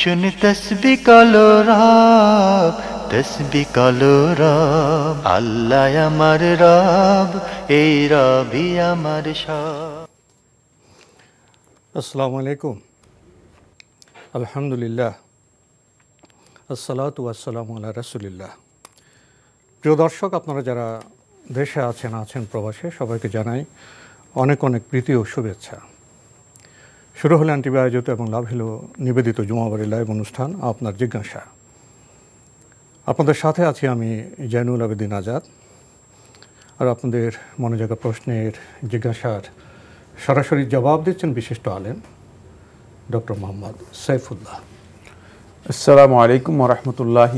শুন তসবি কালো রব তসবি কালো রব আল্লাহ আমার রব এই রবি আমার সব আসসালামু আলাইকুম আলহামদুলিল্লাহ আসসালাত ওয়াসালাম আল্লাহ রাসুলিল্লাহ প্রিয় দর্শক আপনারা যারা দেশে আছেন আছেন প্রবাসে সবাইকে জানাই অনেক অনেক প্রীতি ও শুভেচ্ছা শুরু হলো অ্যান্টিবি আয়োজিত এবং লাভ হলো নিবেদিত জুমাবাড়ি লাইভ অনুষ্ঠান আপনার জিজ্ঞাসা আপনাদের সাথে আছি আমি জয়নুল আবেদিন আজাদ আর আপনাদের মনে জায়গা প্রশ্নের জিজ্ঞাসার সরাসরি জবাব দিচ্ছেন বিশিষ্ট আলেম ডক্টর মোহাম্মদ সাইফুল্লাহ আসসালামু আলাইকুম রহমতুল্লাহ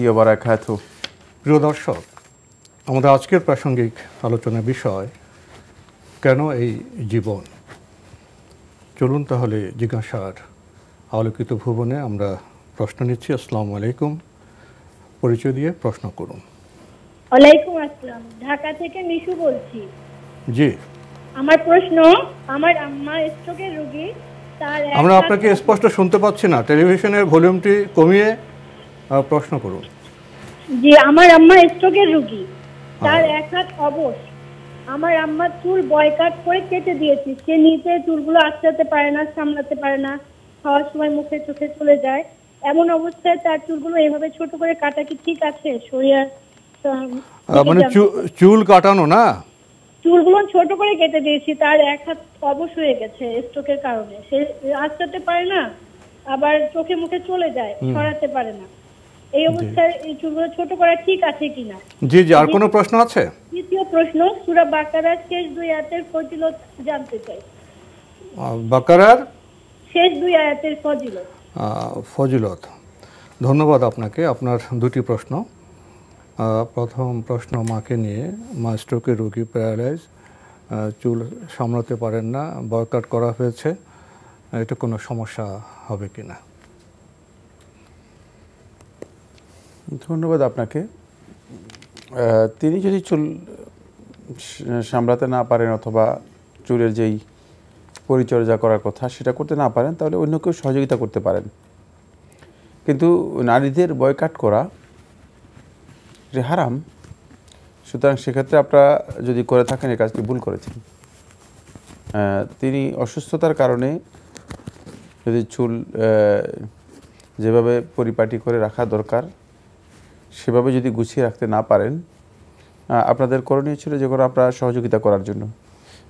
প্রিয় দর্শক আমাদের আজকের প্রাসঙ্গিক আলোচনার বিষয় কেন এই জীবন চলুন তাহলে জিজ্ঞাসার আলোকিত ভুবনে আমরা প্রশ্ন নিচ্ছি আসসালামু আলাইকুম পরিচয় দিয়ে প্রশ্ন করুন ওয়ালাইকুম আসসালাম ঢাকা থেকে মিশু বলছি জি আমার প্রশ্ন আমার আম্মা স্ট্রোকের রোগী তার আমরা আপনাকে স্পষ্ট শুনতে পাচ্ছি না টেলিভিশনের ভলিউমটি কমিয়ে প্রশ্ন করুন জি আমার আম্মা স্ট্রোকের রোগী তার হ্যাঁ। এক হাত অবশ আমার আম্মার চুল বয়কাট করে কেটে দিয়েছি সে নিজে চুলগুলো আটকাতে পারে না সামলাতে পারে না খাওয়ার সময় মুখে চোখে চলে যায় এমন অবস্থায় তার চুলগুলো এভাবে ছোট করে কাটা কি ঠিক আছে শরীর মানে চুল কাটানো না চুলগুলো ছোট করে কেটে দিয়েছি তার এক হাত অবশ হয়ে গেছে স্ট্রোকের কারণে সে আটকাতে পারে না আবার চোখে মুখে চলে যায় সরাতে পারে না এই অবস্থায় এই চুলগুলো ছোট করা ঠিক আছে কিনা জি জি আর কোনো প্রশ্ন আছে দ্বিতীয় প্রশ্ন সূরা বাকারার শেষ দুই আয়াতের ফজিলত জানতে চাই বাকারার শেষ দুই আয়াতের ফজিলত ফজিলত ধন্যবাদ আপনাকে আপনার দুটি প্রশ্ন প্রথম প্রশ্ন মাকে নিয়ে মা স্ট্রোকের রোগী প্যারালাইজ চুল সামলাতে পারেন না বয়কাট করা হয়েছে এটা কোনো সমস্যা হবে কি না ধন্যবাদ আপনাকে তিনি যদি চুল সামলাতে না পারেন অথবা চুলের যেই পরিচর্যা করার কথা সেটা করতে না পারেন তাহলে অন্য কেউ সহযোগিতা করতে পারেন কিন্তু নারীদের বয়কাট করা যে হারাম সুতরাং সেক্ষেত্রে আপনারা যদি করে থাকেন এই কাজটি ভুল করেছেন তিনি অসুস্থতার কারণে যদি চুল যেভাবে পরিপাটি করে রাখা দরকার সেভাবে যদি গুছিয়ে রাখতে না পারেন আপনাদের করণীয় ছিল যে কোনো আপনারা সহযোগিতা করার জন্য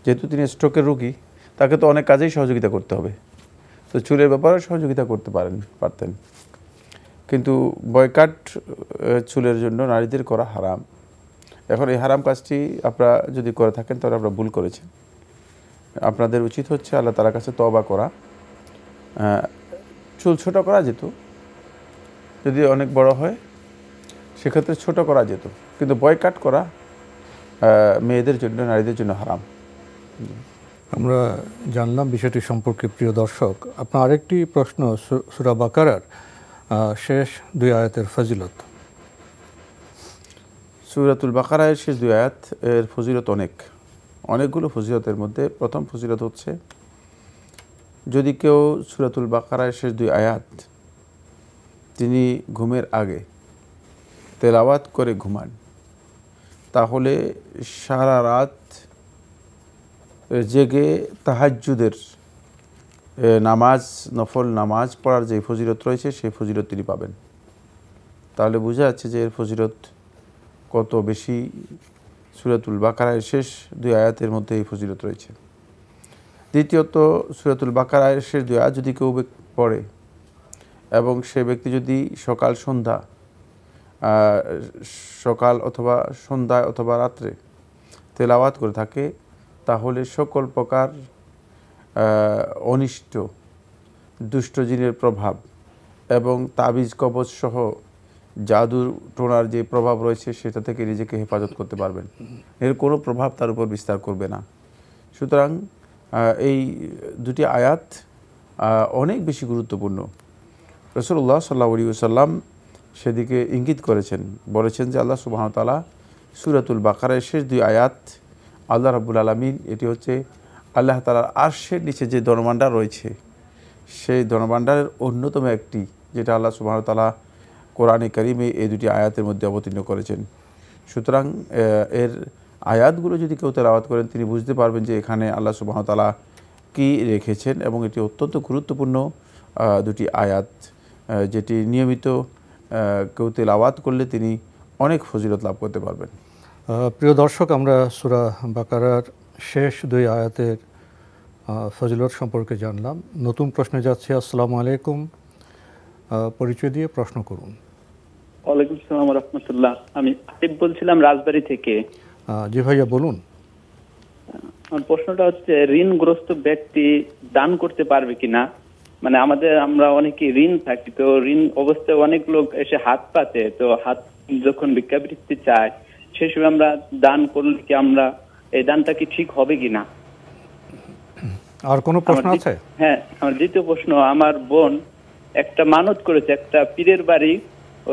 যেহেতু তিনি স্ট্রোকের রোগী তাকে তো অনেক কাজেই সহযোগিতা করতে হবে তো চুলের ব্যাপারে সহযোগিতা করতে পারেন পারতেন কিন্তু বয়কাট চুলের জন্য নারীদের করা হারাম এখন এই হারাম কাজটি আপনারা যদি করে থাকেন তাহলে আপনারা ভুল করেছেন আপনাদের উচিত হচ্ছে আল্লাহ তালার কাছে তবা করা চুল ছোটো করা যেত যদি অনেক বড় হয় সেক্ষেত্রে ছোট করা যেত কিন্তু বয়কাট করা মেয়েদের জন্য নারীদের জন্য হারাম আমরা জানলাম বিষয়টি সম্পর্কে প্রিয় দর্শক আপনার আরেকটি প্রশ্ন সুরা বাকারার শেষ দুই আয়াতের ফজিলত সুরাতুল বাকারায়ের শেষ দুই আয়াত এর ফজিলত অনেক অনেকগুলো ফজিলতের মধ্যে প্রথম ফজিলত হচ্ছে যদি কেউ সুরাতুল বাকারায় শেষ দুই আয়াত তিনি ঘুমের আগে তেলাওয়াত করে ঘুমান তাহলে সারা রাত জেগে তাহাজ্জুদের নামাজ নফল নামাজ পড়ার যে ফজিরত রয়েছে সেই ফজিরত তিনি পাবেন তাহলে বোঝা যাচ্ছে যে এর ফজিরত কত বেশি সুরাতুল বাকারায়ের শেষ দুই আয়াতের মধ্যে এই ফজিরত রয়েছে দ্বিতীয়ত সুরাতুল বাকারায়ের শেষ দুই আয়াত যদি কেউ পড়ে এবং সে ব্যক্তি যদি সকাল সন্ধ্যা সকাল অথবা সন্ধ্যায় অথবা রাত্রে তেলাওয়াত করে থাকে তাহলে সকল প্রকার অনিষ্ট দুষ্টজিনের প্রভাব এবং তাবিজ কবচ সহ জাদুর টোনার যে প্রভাব রয়েছে সেটা থেকে নিজেকে হেফাজত করতে পারবেন এর কোনো প্রভাব তার উপর বিস্তার করবে না সুতরাং এই দুটি আয়াত অনেক বেশি গুরুত্বপূর্ণ রসুল্লাহ সাল্লা সাল্লাম সেদিকে ইঙ্গিত করেছেন বলেছেন যে আল্লাহ সুবাহতালা সুরাতুল বাকারের শেষ দুই আয়াত আল্লাহ রাবুল আলমিন এটি হচ্ছে আল্লাহ তালার আর্শের নিচে যে ধর্মভাণ্ডার রয়েছে সেই ধর্মভাণ্ডারের অন্যতম একটি যেটা আল্লাহ সুবাহতালা কোরআনে করিমে এই দুটি আয়াতের মধ্যে অবতীর্ণ করেছেন সুতরাং এর আয়াতগুলো যদি কেউ আওয়াত করেন তিনি বুঝতে পারবেন যে এখানে আল্লাহ সুবাহতালা কি রেখেছেন এবং এটি অত্যন্ত গুরুত্বপূর্ণ দুটি আয়াত যেটি নিয়মিত কেউ তেলাওয়াত করলে তিনি অনেক ফজিলত লাভ করতে পারবেন প্রিয় দর্শক আমরা সুরা বাকারার শেষ দুই আয়াতের ফজিলত সম্পর্কে জানলাম নতুন প্রশ্নে যাচ্ছি আসসালামু আলাইকুম পরিচয় দিয়ে প্রশ্ন করুন ওয়ালাইকুম আসসালাম রহমতুল্লাহ আমি বলছিলাম রাজবাড়ি থেকে জি ভাইয়া বলুন আমার প্রশ্নটা হচ্ছে ঋণগ্রস্ত ব্যক্তি দান করতে পারবে কিনা মানে আমাদের আমরা অনেকে ঋণ থাকি তো ঋণ অবস্থায় অনেক লোক এসে হাত পাতে তো হাত যখন ভিক্ষাবৃত্তি চায় সে সময় আমরা দান করলে কি আমরা এই দানটা কি ঠিক হবে কিনা আর কোনো প্রশ্ন আছে হ্যাঁ আমার দ্বিতীয় প্রশ্ন আমার বোন একটা মানত করেছে একটা পীরের বাড়ি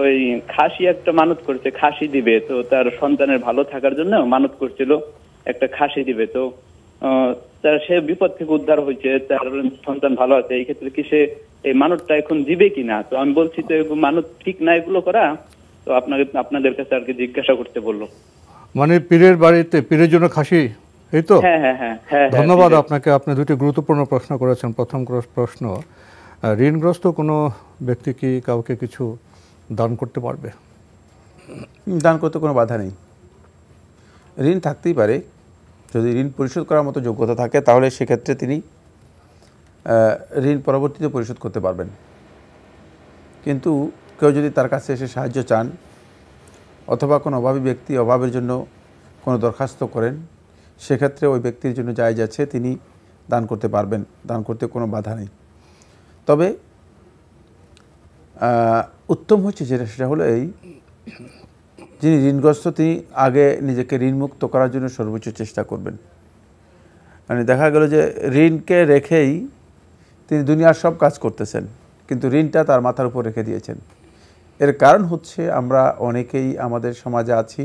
ওই খাসি একটা মানত করেছে খাসি দিবে তো তার সন্তানের ভালো থাকার জন্য মানত করছিল একটা খাসি দিবে তো তার সে বিপদ থেকে উদ্ধার হয়েছে তার সন্তান ভালো আছে এই ক্ষেত্রে কি সে এই মানবটা এখন দিবে কিনা তো আমি বলছি তো মানব ঠিক না এগুলো করা তো আপনাকে আপনাদের কাছে আর কি জিজ্ঞাসা করতে বললো মানে পীরের বাড়িতে পীরের জন্য খাসি এই তো হ্যাঁ, হ্যাঁ, হ্যাঁ, ধন্যবাদ আপনাকে আপনি দুটি গুরুত্বপূর্ণ প্রশ্ন করেছেন প্রথম প্রশ্ন ঋণগ্রস্ত কোনো ব্যক্তি কি কাউকে কিছু দান করতে পারবে দান করতে কোনো বাধা নেই ঋণ থাকতেই পারে যদি ঋণ পরিশোধ করার মতো যোগ্যতা থাকে তাহলে সেক্ষেত্রে তিনি ঋণ পরবর্তীতে পরিশোধ করতে পারবেন কিন্তু কেউ যদি তার কাছে এসে সাহায্য চান অথবা কোনো অভাবী ব্যক্তি অভাবের জন্য কোনো দরখাস্ত করেন সেক্ষেত্রে ওই ব্যক্তির জন্য যাই যাচ্ছে তিনি দান করতে পারবেন দান করতে কোনো বাধা নেই তবে উত্তম হচ্ছে যেটা সেটা হলো এই যিনি ঋণগ্রস্ত তিনি আগে নিজেকে ঋণমুক্ত করার জন্য সর্বোচ্চ চেষ্টা করবেন মানে দেখা গেল যে ঋণকে রেখেই তিনি দুনিয়ার সব কাজ করতেছেন কিন্তু ঋণটা তার মাথার উপর রেখে দিয়েছেন এর কারণ হচ্ছে আমরা অনেকেই আমাদের সমাজে আছি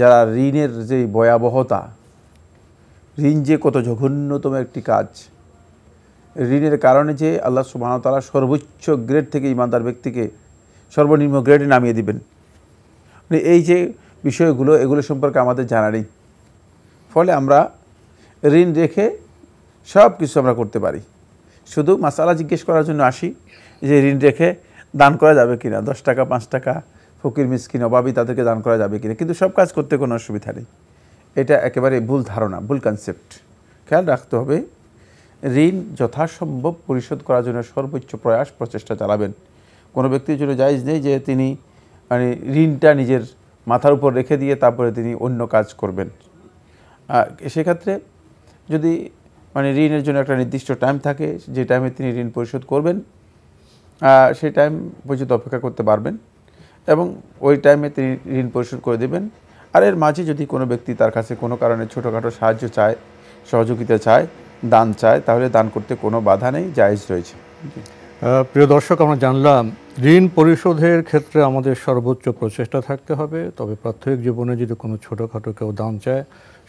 যারা ঋণের যে ভয়াবহতা ঋণ যে কত জঘন্যতম একটি কাজ ঋণের কারণে যে আল্লাহ সুবাহতালা সর্বোচ্চ গ্রেড থেকে ইমানদার ব্যক্তিকে সর্বনিম্ন গ্রেডে নামিয়ে দিবেন মানে এই যে বিষয়গুলো এগুলো সম্পর্কে আমাদের জানা নেই ফলে আমরা ঋণ রেখে সব কিছু আমরা করতে পারি শুধু মাসালা জিজ্ঞেস করার জন্য আসি যে ঋণ রেখে দান করা যাবে কিনা দশ টাকা পাঁচ টাকা ফকির মিসকিন অভাবই তাদেরকে দান করা যাবে কিনা কিন্তু সব কাজ করতে কোনো অসুবিধা নেই এটা একেবারে ভুল ধারণা ভুল কনসেপ্ট খেয়াল রাখতে হবে ঋণ যথাসম্ভব পরিশোধ করার জন্য সর্বোচ্চ প্রয়াস প্রচেষ্টা চালাবেন কোনো ব্যক্তির জন্য জায়জ নেই যে তিনি মানে ঋণটা নিজের মাথার উপর রেখে দিয়ে তারপরে তিনি অন্য কাজ করবেন সেক্ষেত্রে যদি মানে ঋণের জন্য একটা নির্দিষ্ট টাইম থাকে যে টাইমে তিনি ঋণ পরিশোধ করবেন সেই টাইম পর্যন্ত অপেক্ষা করতে পারবেন এবং ওই টাইমে তিনি ঋণ পরিশোধ করে দেবেন আর এর মাঝে যদি কোনো ব্যক্তি তার কাছে কোনো কারণে ছোটোখাটো সাহায্য চায় সহযোগিতা চায় দান চায় তাহলে দান করতে কোনো বাধা নেই জায়জ রয়েছে প্রিয় দর্শক আমরা জানলাম ঋণ পরিশোধের ক্ষেত্রে আমাদের সর্বোচ্চ প্রচেষ্টা থাকতে হবে তবে প্রাথমিক জীবনে যদি কোনো ছোটোখাটো কেউ দান চায়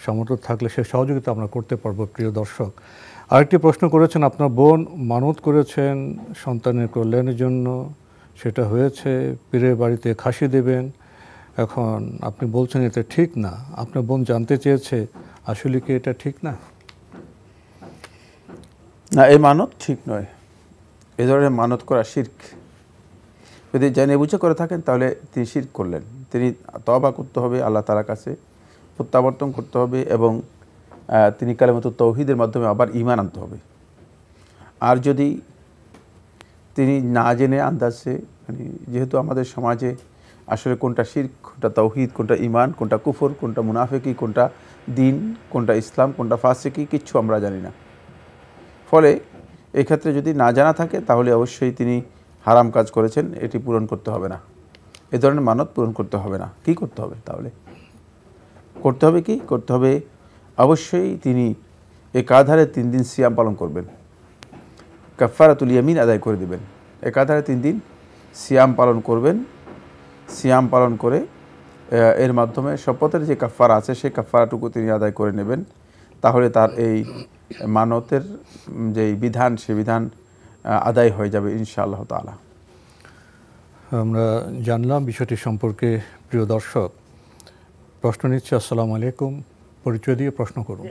সমর্থ থাকলে সে সহযোগিতা আমরা করতে পারবো প্রিয় দর্শক আরেকটি প্রশ্ন করেছেন আপনার বোন মানত করেছেন সন্তানের কল্যাণের জন্য সেটা হয়েছে পীরের বাড়িতে খাসি দেবেন এখন আপনি বলছেন এটা ঠিক না আপনার বোন জানতে চেয়েছে আসলে কি এটা ঠিক না না এই মানত ঠিক নয় এ ধরনের মানত করা শির্ক যদি জেনে বুঝে করে থাকেন তাহলে তিনি শির্ক করলেন তিনি তবা করতে হবে আল্লাহ তালার কাছে প্রত্যাবর্তন করতে হবে এবং তিনি মতো তৌহিদের মাধ্যমে আবার ইমান আনতে হবে আর যদি তিনি না জেনে আন্দাজে মানে যেহেতু আমাদের সমাজে আসলে কোনটা শির কোনটা তৌহিদ কোনটা ইমান কোনটা কুফর কোনটা মুনাফেকি কোনটা দিন কোনটা ইসলাম কোনটা ফাঁসেকি কিচ্ছু আমরা জানি না ফলে এক্ষেত্রে যদি না জানা থাকে তাহলে অবশ্যই তিনি হারাম কাজ করেছেন এটি পূরণ করতে হবে না এ ধরনের মানত পূরণ করতে হবে না কি করতে হবে তাহলে করতে হবে কি করতে হবে অবশ্যই তিনি একাধারে তিন দিন সিয়াম পালন করবেন কফারাতুল ইয়ামিন আদায় করে দেবেন একাধারে তিন দিন সিয়াম পালন করবেন সিয়াম পালন করে এর মাধ্যমে শপথের যে কাফারা আছে সেই কাফারাটুকু তিনি আদায় করে নেবেন তাহলে তার এই মানতের যে বিধান সে বিধান আদায় হয়ে যাবে ইনশাআল্লাহ তালা আমরা জানলাম বিষয়টি সম্পর্কে প্রিয় দর্শক প্রশ্ন নিচ্ছে আসসালাম আলাইকুম পরিচয় দিয়ে প্রশ্ন করুন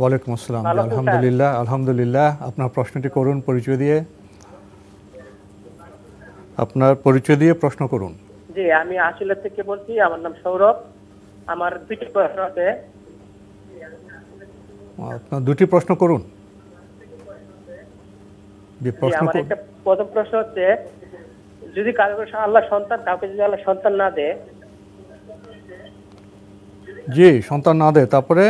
ওয়ালাইকুম আসসালাম আলহামদুলিল্লাহ আলহামদুলিল্লাহ আপনার প্রশ্নটি করুন পরিচয় দিয়ে আপনার পরিচয় দিয়ে প্রশ্ন করুন জি আমি আশিলা থেকে বলছি আমার নাম সৌরভ আমার দুইটি প্রশ্ন আছে আপনার দুটি প্রশ্ন করুন প্রথম প্রশ্ন হচ্ছে যদি কারো আল্লাহ সন্তান কাউকে যদি আল্লাহ সন্তান না দেয় জি সন্তান না দেয় তারপরে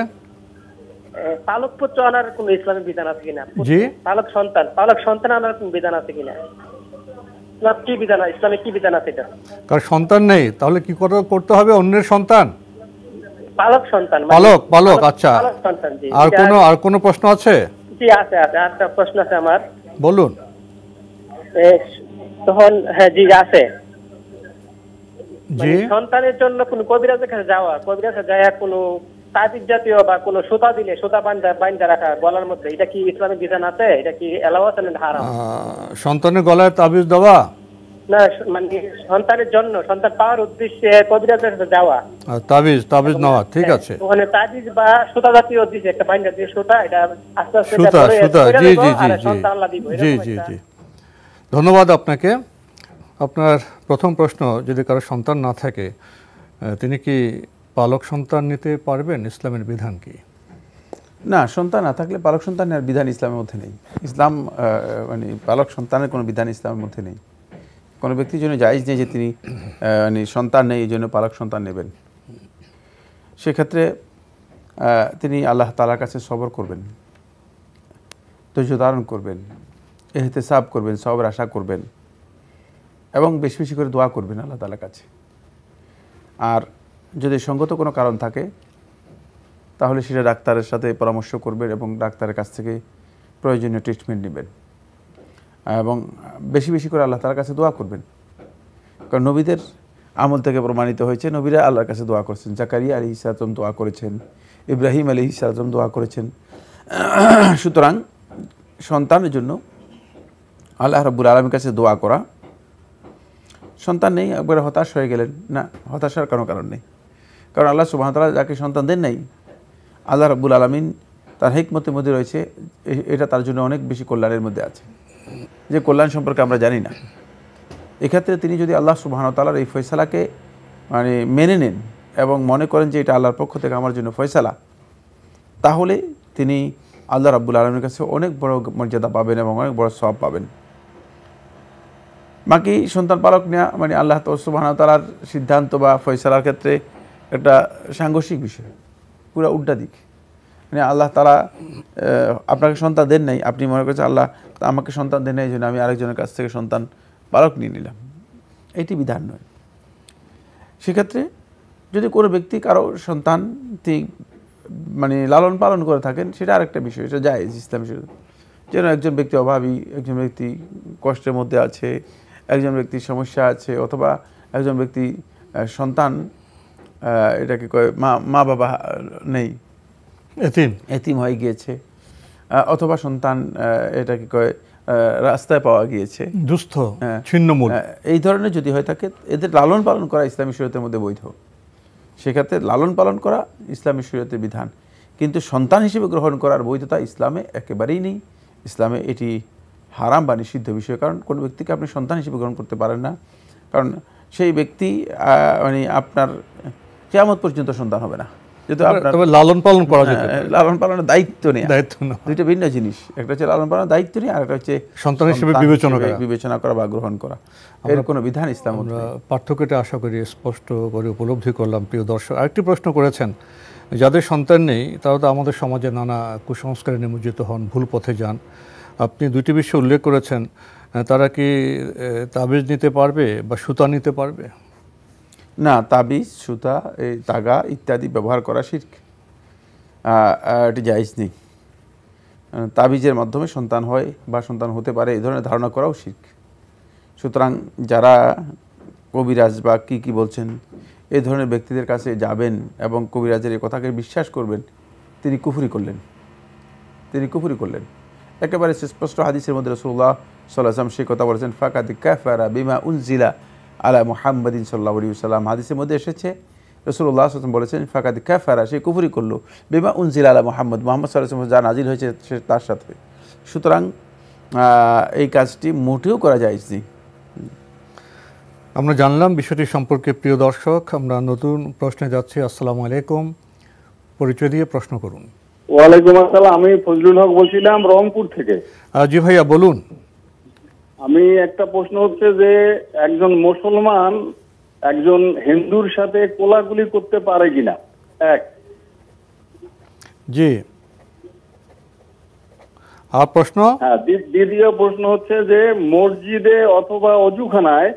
পালক পুত্র আনার কোন ইসলামের বিধান আছে কিনা জি পালক সন্তান পালক সন্তান আনার কোন বিধান আছে কিনা কি বিধান ইসলামে কি বিধান আছে এটা কারণ সন্তান নেই তাহলে কি করতে হবে অন্যের সন্তান পালক সন্তান মানে পালক পালক আচ্ছা আর আর প্রশ্ন আছে জি আছে আছে প্রশ্ন আছে আমার বলুন তখন হ্যাঁ জি আছে জি মানে সন্তানের জন্য কোনো কবিরাজের কাছে যাওয়া কবিরাজের যায় কোনো জাতীয় বা কোনো সুতা দিলে সুতা বান্ধা বান্ধা রাখা গলার মধ্যে এটা কি ইসলামের বিধান আছে এটা কি এলাও আছে না হারাম সন্তানের গলায় তাবিজ দেওয়া ধন্যবাদ আপনাকে আপনার প্রথম প্রশ্ন যদি কারো সন্তান না থাকে তিনি কি পালক সন্তান নিতে পারবেন ইসলামের বিধান কি না সন্তান না থাকলে পালক সন্তানের বিধান ইসলামের মধ্যে নেই ইসলাম মানে পালক সন্তানের কোনো বিধান ইসলামের মধ্যে নেই কোনো ব্যক্তির জন্য জায়জ নেই যে তিনি মানে সন্তান নেই এই জন্য পালক সন্তান নেবেন সেক্ষেত্রে তিনি আল্লাহ তালার কাছে সবর করবেন ধৈর্য ধারণ করবেন এহতেসাব করবেন সবর আশা করবেন এবং বেশি বেশি করে দোয়া করবেন আল্লাহ তালার কাছে আর যদি সঙ্গত কোনো কারণ থাকে তাহলে সেটা ডাক্তারের সাথে পরামর্শ করবেন এবং ডাক্তারের কাছ থেকে প্রয়োজনীয় ট্রিটমেন্ট নেবেন এবং বেশি বেশি করে আল্লাহ তালার কাছে দোয়া করবেন কারণ নবীদের আমল থেকে প্রমাণিত হয়েছে নবীরা আল্লাহর কাছে দোয়া করছেন জাকারিয়া আলী ইসালাম দোয়া করেছেন ইব্রাহিম আলী ইসালাম দোয়া করেছেন সুতরাং সন্তানের জন্য আল্লাহ রব্বুল আলমীর কাছে দোয়া করা সন্তান নেই একবারে হতাশ হয়ে গেলেন না হতাশার কোনো কারণ নেই কারণ আল্লাহ সুবাহতালা যাকে সন্তান দেন নাই আল্লাহ রব্বুল আলমিন তার হেকমতের মধ্যে রয়েছে এটা তার জন্য অনেক বেশি কল্যাণের মধ্যে আছে যে কল্যাণ সম্পর্কে আমরা জানি না এক্ষেত্রে তিনি যদি আল্লাহ সুবাহানতালার এই ফয়সালাকে মানে মেনে নেন এবং মনে করেন যে এটা আল্লাহর পক্ষ থেকে আমার জন্য ফয়সালা তাহলে তিনি আল্লাহ রাব্বুল আলমের কাছে অনেক বড় মর্যাদা পাবেন এবং অনেক বড় সব পাবেন বাকি সন্তান পালক নেওয়া মানে আল্লাহ তালার সিদ্ধান্ত বা ফয়সালার ক্ষেত্রে একটা সাংঘর্ষিক বিষয় পুরা উল্টা দিক মানে আল্লাহ তারা আপনাকে সন্তান দেন নাই আপনি মনে করছেন আল্লাহ আমাকে সন্তান দেন নাই জন্য আমি আরেকজনের কাছ থেকে সন্তান বালক নিয়ে নিলাম এটি বিধান নয় সেক্ষেত্রে যদি কোনো ব্যক্তি কারো সন্তান মানে লালন পালন করে থাকেন সেটা আরেকটা বিষয় এটা যায় ইসলাম শুরু যেন একজন ব্যক্তি অভাবী একজন ব্যক্তি কষ্টের মধ্যে আছে একজন ব্যক্তির সমস্যা আছে অথবা একজন ব্যক্তি সন্তান এটাকে কয় মা মা বাবা নেই এতিম হয়ে গিয়েছে অথবা সন্তান এটাকে কয় রাস্তায় পাওয়া গিয়েছে দুস্থ হ্যাঁ। ছিন্নমূল এই ধরনের যদি হয়ে থাকে এদের লালন পালন করা ইসলামী শরীয়তের মধ্যে বৈধ সেক্ষেত্রে লালন পালন করা ইসলামী শরীয়তের বিধান কিন্তু সন্তান হিসেবে গ্রহণ করার বৈধতা ইসলামে একেবারেই নেই ইসলামে এটি হারাম বা নিষিদ্ধ বিষয় কারণ কোন ব্যক্তিকে আপনি সন্তান হিসেবে গ্রহণ করতে পারেন না কারণ সেই ব্যক্তি মানে আপনার কেয়ামত পর্যন্ত সন্তান হবে না যেহেতু আপনার লালন পালন করা যায় হ্যাঁ, লালন পালনের দায়িত্ব নেই দায়িত্ব না দুইটা ভিন্ন জিনিস একটা হচ্ছে লালন পালনের দায়িত্ব নেই আর একটা হচ্ছে সন্তান হিসেবে বিবেচনা করা বিবেচনা করা বা গ্রহণ করা এর কোনো বিধান ইসলাম আমরা পার্থক্যটা আশা করি স্পষ্ট করে উপলব্ধি করলাম প্রিয় দর্শক আরেকটি প্রশ্ন করেছেন যাদের সন্তান নেই তারা তো আমাদের সমাজে নানা কুসংস্কারে নিমজ্জিত হন ভুল পথে যান আপনি দুইটি বিষয় উল্লেখ করেছেন তারা কি তাবিজ নিতে পারবে বা সুতা নিতে পারবে না তাবিজ সুতা এই তাগা ইত্যাদি ব্যবহার করা শির্ক এটি জায়জ নেই তাবিজের মাধ্যমে সন্তান হয় বা সন্তান হতে পারে এই ধরনের ধারণা করাও শির্ক সুতরাং যারা কবিরাজ বা কি কি বলছেন এই ধরনের ব্যক্তিদের কাছে যাবেন এবং কবিরাজের এই কথাকে বিশ্বাস করবেন তিনি কুফুরি করলেন তিনি কুফুরি করলেন একেবারে স্পষ্ট হাদিসের মধ্যে রসুল্লাহ সাল্লাহ সে কথা বলেছেন ফাঁকা দি ক্যাফারা বিমা উনজিলা আলা মোহাম্মদিন সাল্লাহ আলী সাল্লাম হাদিসের মধ্যে এসেছে রসুল্লাহ আসলাম বলেছেন ফাকাদ ক্যাফারা সে কুফুরি করলো বেমা উনজিল আলা মোহাম্মদ মোহাম্মদ সাল্লাহ যা নাজিল হয়েছে সে তার সাথে সুতরাং এই কাজটি মোটেও করা যায়নি আমরা জানলাম বিষয়টি সম্পর্কে প্রিয় দর্শক আমরা নতুন প্রশ্নে যাচ্ছি আসসালাম আলাইকুম পরিচয় দিয়ে প্রশ্ন করুন ওয়ালাইকুম আসসালাম আমি ফজলুল হক বলছিলাম রংপুর থেকে জি ভাইয়া বলুন আমি একটা প্রশ্ন হচ্ছে যে একজন মুসলমান একজন হিন্দুর সাথে কোলাগুলি করতে পারে কিনা এক জি আর প্রশ্ন হ্যাঁ দ্বিতীয় প্রশ্ন হচ্ছে যে মসজিদে অথবা অজুখানায়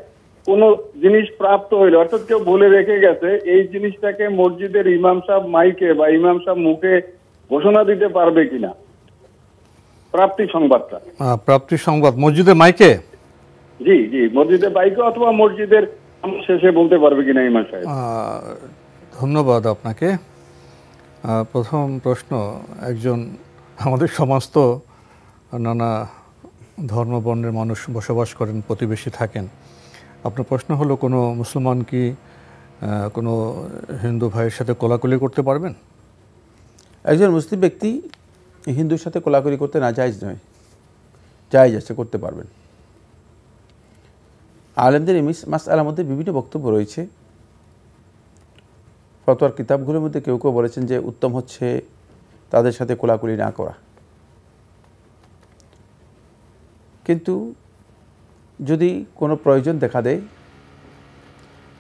কোন জিনিস প্রাপ্ত হইলো অর্থাৎ কেউ বলে রেখে গেছে এই জিনিসটাকে মসজিদের ইমাম সাহেব মাইকে বা ইমাম সাহেব মুখে ঘোষণা দিতে পারবে কিনা প্রাপ্তি সংবাদটা প্রাপ্তি সংবাদ মসজিদের মাইকে জি জি মসজিদের মাইকে অথবা মসজিদের শেষে বলতে পারবে কিনা ইমান ধন্যবাদ আপনাকে প্রথম প্রশ্ন একজন আমাদের সমাজ তো নানা ধর্মবর্ণের মানুষ বসবাস করেন প্রতিবেশী থাকেন আপনার প্রশ্ন হলো কোনো মুসলমান কি কোনো হিন্দু ভাইয়ের সাথে কোলাকুলি করতে পারবেন একজন মুসলিম ব্যক্তি হিন্দুর সাথে কোলাকুলি করতে না জায়জ নয় জায়জ আছে করতে পারবেন আলেমদের ইমিস মাস আলার মধ্যে বিভিন্ন বক্তব্য রয়েছে ফতোয়ার কিতাবগুলোর মধ্যে কেউ কেউ বলেছেন যে উত্তম হচ্ছে তাদের সাথে কোলাকুলি না করা কিন্তু যদি কোনো প্রয়োজন দেখা দেয়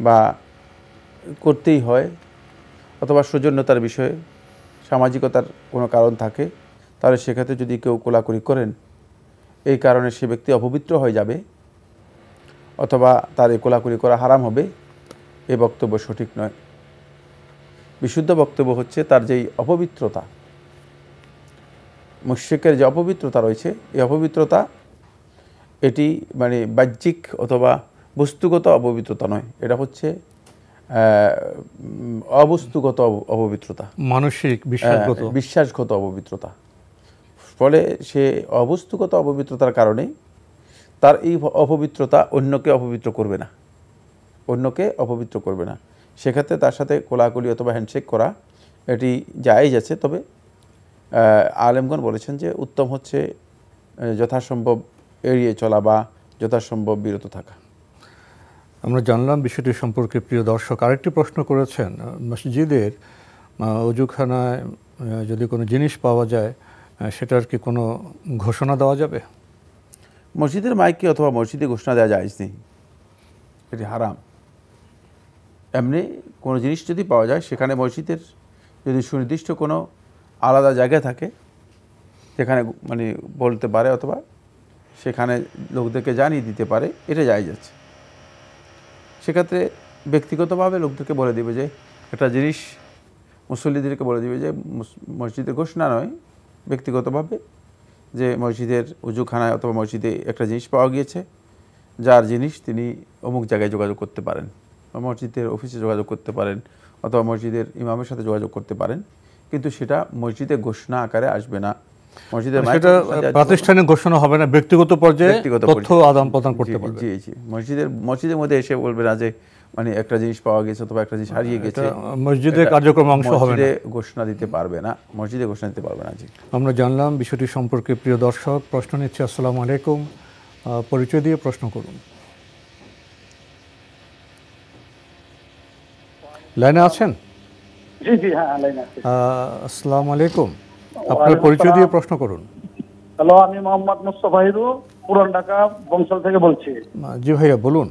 বা করতেই হয় অথবা সৌজন্যতার বিষয়ে সামাজিকতার কোনো কারণ থাকে তাহলে সেক্ষেত্রে যদি কেউ কোলাকুলি করেন এই কারণে সে ব্যক্তি অপবিত্র হয়ে যাবে অথবা তার এই কোলাকুলি করা হারাম হবে এ বক্তব্য সঠিক নয় বিশুদ্ধ বক্তব্য হচ্ছে তার যেই অপবিত্রতা মুশ্রিকের যে অপবিত্রতা রয়েছে এই অপবিত্রতা এটি মানে বাহ্যিক অথবা বস্তুগত অপবিত্রতা নয় এটা হচ্ছে অবস্তুগত অপবিত্রতা মানসিক হ্যাঁ, বিশ্বাসগত বিশ্বাসগত অপবিত্রতা ফলে সে অবস্তুগত অপবিত্রতার কারণে তার এই অপবিত্রতা অন্যকে অপবিত্র করবে না অন্যকে অপবিত্র করবে না সেক্ষেত্রে তার সাথে কোলাকুলি অথবা হ্যান্ডশেক করা এটি যাই যাচ্ছে তবে আলেমগণ বলেছেন যে উত্তম হচ্ছে যথাসম্ভব এড়িয়ে চলা বা যথাসম্ভব বিরত থাকা আমরা জানলাম বিষয়টি সম্পর্কে প্রিয় দর্শক আরেকটি প্রশ্ন করেছেন মসজিদের অজুখানায় যদি কোনো জিনিস পাওয়া যায় সেটার কি কোনো ঘোষণা দেওয়া যাবে মসজিদের মাইকে অথবা মসজিদে ঘোষণা দেওয়া যায় নেই এটি হারাম এমনি কোনো জিনিস যদি পাওয়া যায় সেখানে মসজিদের যদি সুনির্দিষ্ট কোনো আলাদা জায়গা থাকে যেখানে মানে বলতে পারে অথবা সেখানে লোকদেরকে জানিয়ে দিতে পারে এটা যাই যাচ্ছে সেক্ষেত্রে ব্যক্তিগতভাবে লোকদেরকে বলে দিবে যে একটা জিনিস মুসল্লিদেরকে বলে দিবে যে মসজিদের ঘোষণা নয় ব্যক্তিগতভাবে যে মসজিদের উজুখানায় অথবা মসজিদে একটা জিনিস পাওয়া গিয়েছে যার জিনিস তিনি অমুক জায়গায় যোগাযোগ করতে পারেন মসজিদের অফিসে যোগাযোগ করতে পারেন অথবা মসজিদের ইমামের সাথে যোগাযোগ করতে পারেন কিন্তু সেটা মসজিদে ঘোষণা আকারে আসবে না মসজিদের প্রাতিষ্ঠানিক ঘোষণা হবে না ব্যক্তিগত পর্যায়ে ব্যক্তিগত আদান প্রদান করতে পারবে জি জি মসজিদের মসজিদের মধ্যে এসে বলবে না যে মানে একটা জিনিস পাওয়া গেছে অথবা একটা জিনিস হারিয়ে গেছে মসজিদে কার্যক্রম অংশ হবে না ঘোষণা দিতে পারবে না মসজিদে ঘোষণা দিতে পারবে না জি আমরা জানলাম বিষয়টি সম্পর্কে প্রিয় দর্শক প্রশ্ন নিচ্ছে আসসালামু আলাইকুম পরিচয় দিয়ে প্রশ্ন করুন লাইনে আছেন জি জি হ্যাঁ লাইনে আছি আসসালামু আলাইকুম আপনার পরিচয় দিয়ে প্রশ্ন করুন হ্যালো আমি মোহাম্মদ মুস্তাফা হিরু পুরান ঢাকা বংশাল থেকে বলছি জি ভাইয়া বলুন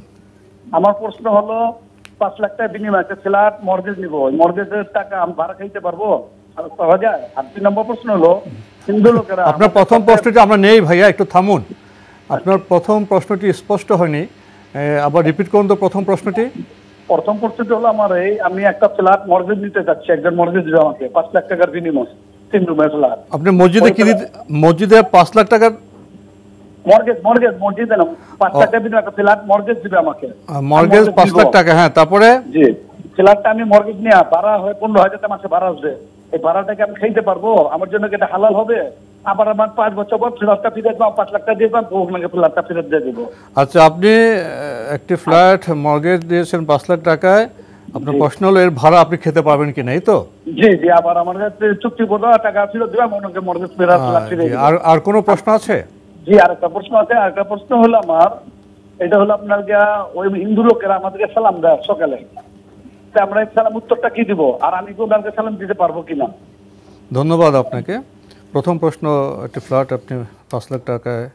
আমার প্রশ্ন হলো পাঁচ লাখ টাকা বিনিময় একটা ফ্ল্যাট মর্গেজ নিবো মর্গেজের টাকা আমি ভাড়া খাইতে পারবো পাওয়া যায় তিন প্রশ্ন আপনার প্রথম প্রশ্নটি আমরা নেই ভাইয়া একটু থামুন আপনার প্রথম প্রশ্নটি স্পষ্ট হয়নি আবার রিপিট করুন তো প্রথম প্রশ্নটি প্রথম প্রশ্নটি হলো আমার এই আমি একটা ফ্ল্যাট মর্গেজ নিতে যাচ্ছি একজন মর্গেজ দিবে আমাকে পাঁচ লাখ টাকার বিনিময় তিন রুমের ফ্ল্যাট আপনি মসজিদে কি মসজিদে পাঁচ লাখ টাকার হ্যাঁ, আচ্ছা আপনি একটি ফ্ল্যাট মর্গেজ দিয়েছেন পাঁচ লাখ টাকায় আপনার প্রশ্ন হলো এর ভাড়া আপনি খেতে পারবেন কি নাই তো জি জি আবার আমার কাছে চুক্তি টাকা ফেরত ফেরত আর আর কোনো প্রশ্ন আছে জি আর একটা প্রশ্ন আছে আর একটা প্রশ্ন হলো আমার এটা হলো আপনার ওই হিন্দু লোকেরা আমাদেরকে সালাম দেয় সকালে আমরা সালাম উত্তরটা কি দিব আর আমি কি ওনাকে সালাম দিতে পারবো কিনা ধন্যবাদ আপনাকে প্রথম প্রশ্ন একটি ফ্ল্যাট আপনি পাঁচ লাখ টাকায়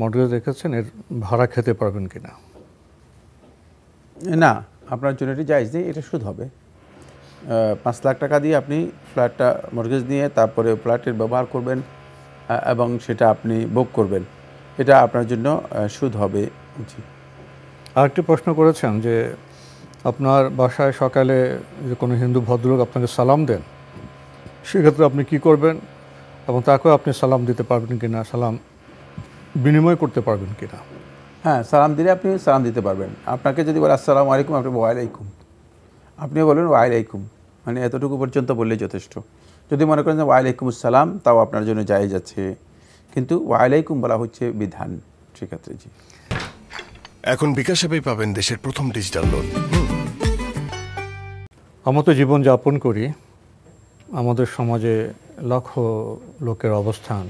মর্গেজ রেখেছেন এর ভাড়া খেতে পারবেন কিনা না আপনার জন্য এটি জায়জ নেই এটা সুদ হবে পাঁচ লাখ টাকা দিয়ে আপনি ফ্ল্যাটটা মর্গেজ নিয়ে তারপরে ফ্ল্যাটের ব্যবহার করবেন এবং সেটা আপনি বুক করবেন এটা আপনার জন্য সুদ হবে জি আরেকটি প্রশ্ন করেছেন যে আপনার বাসায় সকালে যে কোনো হিন্দু ভদ্রলোক আপনাকে সালাম দেন সেক্ষেত্রে আপনি কি করবেন এবং তাকেও আপনি সালাম দিতে পারবেন কি না সালাম বিনিময় করতে পারবেন কি না হ্যাঁ সালাম দিলে আপনি সালাম দিতে পারবেন আপনাকে যদি বলে আসসালাম আলাইকুম আপনি ওয়াইলাইকুম আপনি বলবেন ওয়াইলাইকুম মানে এতটুকু পর্যন্ত বললে যথেষ্ট যদি মনে করেন যে ওয়ালাইকুম সালাম তাও আপনার জন্য যাই যাচ্ছে কিন্তু ওয়ালাইকুম বলা হচ্ছে বিধান ঠিক আছে জি এখন বিকাশ হিসেবেই পাবেন দেশের প্রথম ডিজিটাল লোন আমরা তো জীবনযাপন করি আমাদের সমাজে লক্ষ লোকের অবস্থান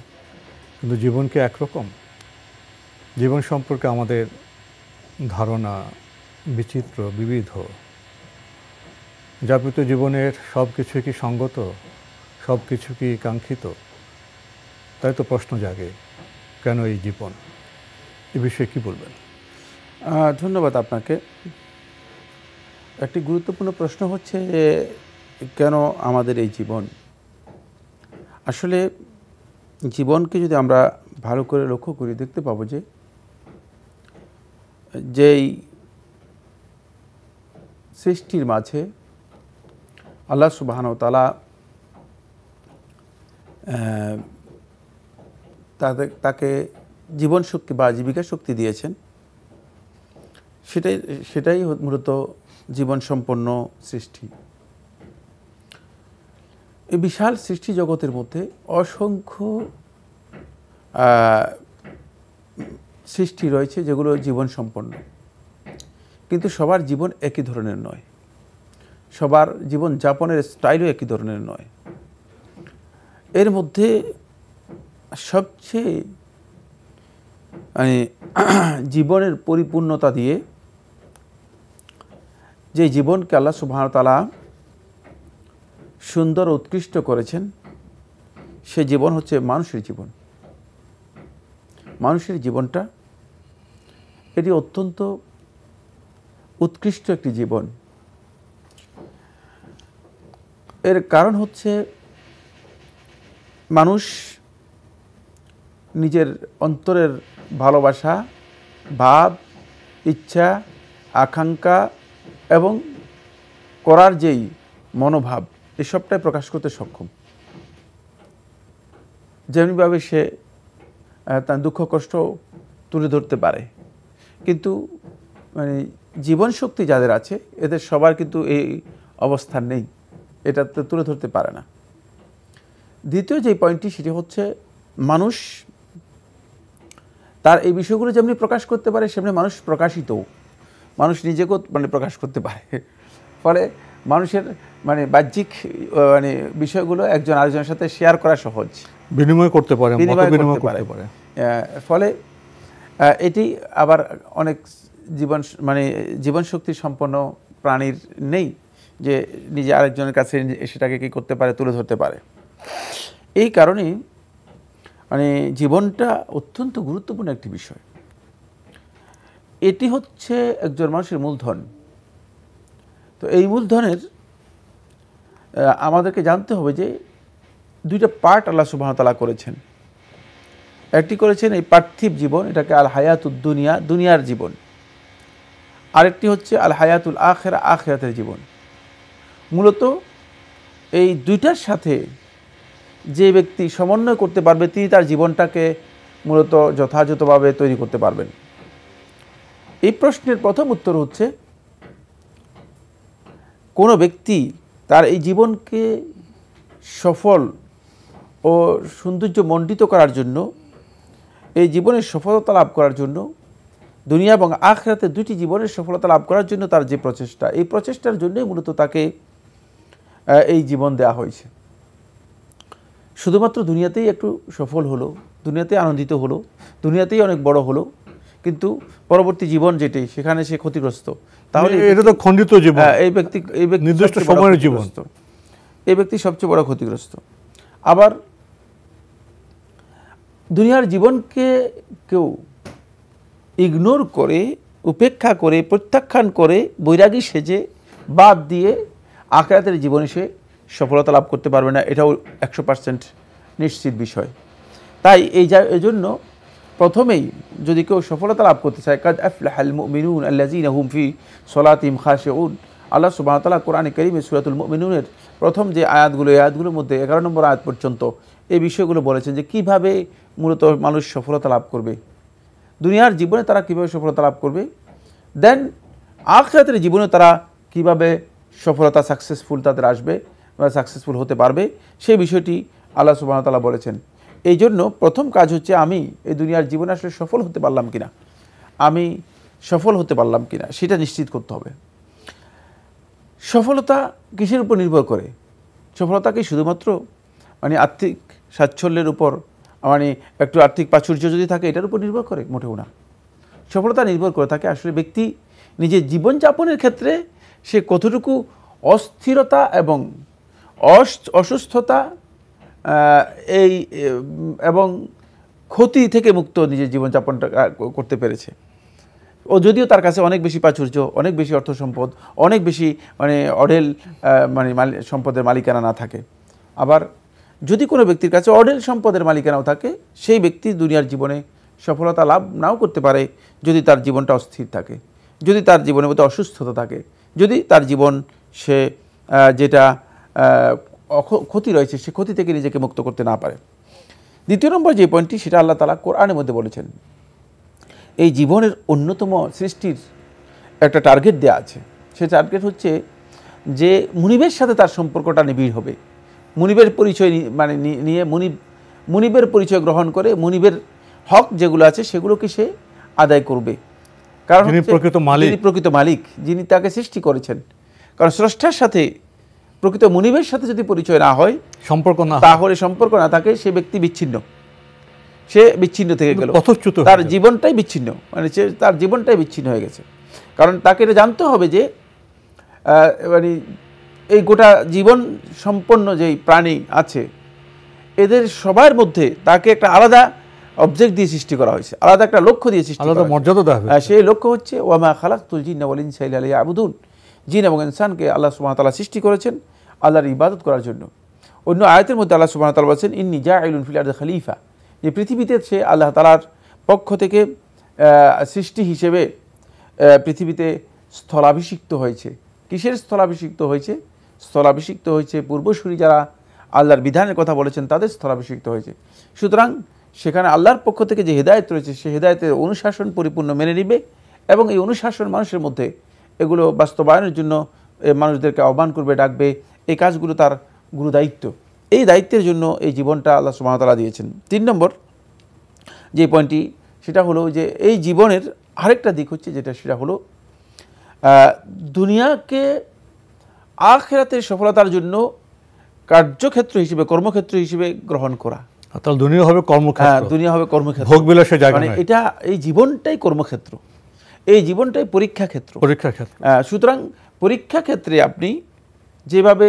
কিন্তু জীবন কি একরকম জীবন সম্পর্কে আমাদের ধারণা বিচিত্র বিবিধ যাপিত জীবনের সব কিছুই কি সঙ্গত সব কিছু কি কাঙ্ক্ষিত তাই তো প্রশ্ন জাগে কেন এই জীবন এ বিষয়ে কি বলবেন ধন্যবাদ আপনাকে একটি গুরুত্বপূর্ণ প্রশ্ন হচ্ছে যে কেন আমাদের এই জীবন আসলে জীবনকে যদি আমরা ভালো করে লক্ষ্য করি দেখতে পাবো যে যেই সৃষ্টির মাঝে আল্লাহ সুবাহানতালা তাদের তাকে জীবন শক্তি বা জীবিকা শক্তি দিয়েছেন সেটাই সেটাই মূলত জীবন সম্পন্ন সৃষ্টি এই বিশাল সৃষ্টি জগতের মধ্যে অসংখ্য সৃষ্টি রয়েছে যেগুলো জীবন সম্পন্ন কিন্তু সবার জীবন একই ধরনের নয় সবার জীবন যাপনের স্টাইলও একই ধরনের নয় এর মধ্যে সবচেয়ে মানে জীবনের পরিপূর্ণতা দিয়ে যে জীবনকে আল্লাহ সুবাহতালা সুন্দর উৎকৃষ্ট করেছেন সে জীবন হচ্ছে মানুষের জীবন মানুষের জীবনটা এটি অত্যন্ত উৎকৃষ্ট একটি জীবন এর কারণ হচ্ছে মানুষ নিজের অন্তরের ভালোবাসা ভাব ইচ্ছা আকাঙ্ক্ষা এবং করার যেই মনোভাব এসবটাই প্রকাশ করতে সক্ষম যেমনিভাবে সে তার দুঃখ কষ্ট তুলে ধরতে পারে কিন্তু মানে জীবন শক্তি যাদের আছে এদের সবার কিন্তু এই অবস্থান নেই এটা তো তুলে ধরতে পারে না দ্বিতীয় যে পয়েন্টটি সেটি হচ্ছে মানুষ তার এই বিষয়গুলো যেমনি প্রকাশ করতে পারে সেমনি মানুষ প্রকাশিত মানুষ নিজেকেও মানে প্রকাশ করতে পারে ফলে মানুষের মানে বাহ্যিক মানে বিষয়গুলো একজন আরেকজনের সাথে শেয়ার করা সহজ বিনিময় করতে পারে ফলে এটি আবার অনেক জীবন মানে জীবনশক্তি সম্পন্ন প্রাণীর নেই যে নিজে আরেকজনের কাছে সেটাকে কি করতে পারে তুলে ধরতে পারে এই কারণে মানে জীবনটা অত্যন্ত গুরুত্বপূর্ণ একটি বিষয় এটি হচ্ছে একজন মানুষের মূলধন তো এই মূলধনের আমাদেরকে জানতে হবে যে দুইটা পার্ট আল্লাহ সুবাহতালা করেছেন একটি করেছেন এই পার্থিব জীবন এটাকে আল হায়াতুল দুনিয়া দুনিয়ার জীবন আরেকটি হচ্ছে আল হায়াতুল আখেরা আখেরাতের জীবন মূলত এই দুইটার সাথে যে ব্যক্তি সমন্বয় করতে পারবে তিনি তার জীবনটাকে মূলত যথাযথভাবে তৈরি করতে পারবেন এই প্রশ্নের প্রথম উত্তর হচ্ছে কোনো ব্যক্তি তার এই জীবনকে সফল ও সৌন্দর্য মণ্ডিত করার জন্য এই জীবনের সফলতা লাভ করার জন্য দুনিয়া এবং আখরাতে দুটি জীবনের সফলতা লাভ করার জন্য তার যে প্রচেষ্টা এই প্রচেষ্টার জন্যই মূলত তাকে এই জীবন দেয়া হয়েছে শুধুমাত্র দুনিয়াতেই একটু সফল হলো দুনিয়াতে আনন্দিত হলো দুনিয়াতেই অনেক বড় হলো কিন্তু পরবর্তী জীবন যেটি সেখানে সে ক্ষতিগ্রস্ত তাহলে এটা তো খণ্ডিত জীবন হ্যাঁ, এই ব্যক্তি এই ব্যক্তি নির্দিষ্ট সময়ের জীবন এই ব্যক্তি সবচেয়ে বড় ক্ষতিগ্রস্ত আবার দুনিয়ার জীবনকে কেউ ইগনোর করে উপেক্ষা করে প্রত্যাখ্যান করে বৈরাগী সেজে বাদ দিয়ে আখরাতের জীবনে সে সফলতা লাভ করতে পারবে না এটাও একশো পার্সেন্ট নিশ্চিত বিষয় তাই এই যা এজন্য প্রথমেই যদি কেউ সফলতা লাভ করতে চায় কাদ আফলাহাল মুমিনুন আল্লাজিন হুম ইম সলাতিম উন আল্লাহ সুবাহতাল্লাহ কোরআন করিমে সুরাতুল মিনুনের প্রথম যে আয়াতগুলো এই আয়াতগুলোর মধ্যে এগারো নম্বর আয়াত পর্যন্ত এই বিষয়গুলো বলেছেন যে কিভাবে মূলত মানুষ সফলতা লাভ করবে দুনিয়ার জীবনে তারা কিভাবে সফলতা লাভ করবে দেন আখ জীবনে তারা কিভাবে সফলতা সাকসেসফুল তাদের আসবে সাকসেসফুল হতে পারবে সেই বিষয়টি আল্লাহ সুবাহতালা বলেছেন এই জন্য প্রথম কাজ হচ্ছে আমি এই দুনিয়ার জীবনে আসলে সফল হতে পারলাম কিনা আমি সফল হতে পারলাম কিনা সেটা নিশ্চিত করতে হবে সফলতা কিসের উপর নির্ভর করে সফলতা কি শুধুমাত্র মানে আর্থিক সাচ্ছল্যের উপর মানে একটু আর্থিক প্রাচুর্য যদি থাকে এটার উপর নির্ভর করে মোটেও না সফলতা নির্ভর করে থাকে আসলে ব্যক্তি নিজের জীবনযাপনের ক্ষেত্রে সে কতটুকু অস্থিরতা এবং অসুস্থতা এই এবং ক্ষতি থেকে মুক্ত নিজের জীবনযাপনটা করতে পেরেছে ও যদিও তার কাছে অনেক বেশি প্রাচুর্য অনেক বেশি অর্থ সম্পদ অনেক বেশি মানে অডেল মানে সম্পদের মালিকানা না থাকে আবার যদি কোনো ব্যক্তির কাছে অডেল সম্পদের মালিকানাও থাকে সেই ব্যক্তি দুনিয়ার জীবনে সফলতা লাভ নাও করতে পারে যদি তার জীবনটা অস্থির থাকে যদি তার জীবনের মধ্যে অসুস্থতা থাকে যদি তার জীবন সে যেটা ক্ষতি রয়েছে সে ক্ষতি থেকে নিজেকে মুক্ত করতে না পারে দ্বিতীয় নম্বর যে পয়েন্টটি সেটা আল্লাহ তালা কোরআনের মধ্যে বলেছেন এই জীবনের অন্যতম সৃষ্টির একটা টার্গেট দেওয়া আছে সে টার্গেট হচ্ছে যে মুনিবের সাথে তার সম্পর্কটা নিবিড় হবে মুনিবের পরিচয় মানে নিয়ে মুনিব মুনিবের পরিচয় গ্রহণ করে মুনিবের হক যেগুলো আছে সেগুলোকে সে আদায় করবে কারণ প্রকৃত মালিক প্রকৃত মালিক যিনি তাকে সৃষ্টি করেছেন কারণ স্রষ্টার সাথে প্রকৃত মনিবের সাথে যদি পরিচয় না হয় সম্পর্ক না তাহলে সম্পর্ক না থাকে সে ব্যক্তি বিচ্ছিন্ন সে বিচ্ছিন্ন থেকে গেল পথচ্যুত তার জীবনটাই বিচ্ছিন্ন মানে সে তার জীবনটাই বিচ্ছিন্ন হয়ে গেছে কারণ তাকে এটা জানতে হবে যে মানে এই গোটা জীবন সম্পন্ন যেই প্রাণী আছে এদের সবার মধ্যে তাকে একটা আলাদা অবজেক্ট দিয়ে সৃষ্টি করা হয়েছে আলাদা একটা লক্ষ্য দিয়ে সৃষ্টি আলাদা মর্যাদা দেওয়া হ্যাঁ, সেই লক্ষ্য হচ্ছে ওয়ামা খালাক তুলজিন্না বলিন সাইল আলিয়া আবুদুন জিন এবং ইনসানকে আল্লাহ তালা সৃষ্টি করেছেন আল্লাহর ইবাদত করার জন্য অন্য আয়তের মধ্যে আল্লাহ সুবাহ তাল বলছেন ইন্নি জা আইলুন ফিলার খালিফা যে পৃথিবীতে সে আল্লাহ তালার পক্ষ থেকে সৃষ্টি হিসেবে পৃথিবীতে স্থলাভিষিক্ত হয়েছে কিসের স্থলাভিষিক্ত হয়েছে স্থলাভিষিক্ত হয়েছে পূর্বসূরি যারা আল্লাহর বিধানের কথা বলেছেন তাদের স্থলাভিষিক্ত হয়েছে সুতরাং সেখানে আল্লাহর পক্ষ থেকে যে হেদায়ত রয়েছে সে হেদায়তের অনুশাসন পরিপূর্ণ মেনে নিবে এবং এই অনুশাসন মানুষের মধ্যে এগুলো বাস্তবায়নের জন্য মানুষদেরকে আহ্বান করবে ডাকবে এই কাজগুলো তার গুরুদায়িত্ব এই দায়িত্বের জন্য এই জীবনটা আল্লাহ সুমাতালা দিয়েছেন তিন নম্বর যে পয়েন্টটি সেটা হলো যে এই জীবনের আরেকটা দিক হচ্ছে যেটা সেটা হলো দুনিয়াকে আখেরাতের সফলতার জন্য কার্যক্ষেত্র হিসেবে কর্মক্ষেত্র হিসেবে গ্রহণ করা অর্থাৎ দুনিয়া হবে কর্মক্ষেত্র হ্যাঁ, দুনিয়া হবে কর্মক্ষেত্র ভোগ বিলাসের জায়গা মানে এটা এই জীবনটাই কর্মক্ষেত্র এই জীবনটাই পরীক্ষা ক্ষেত্র পরীক্ষা ক্ষেত্র সুতরাং পরীক্ষা ক্ষেত্রে আপনি যেভাবে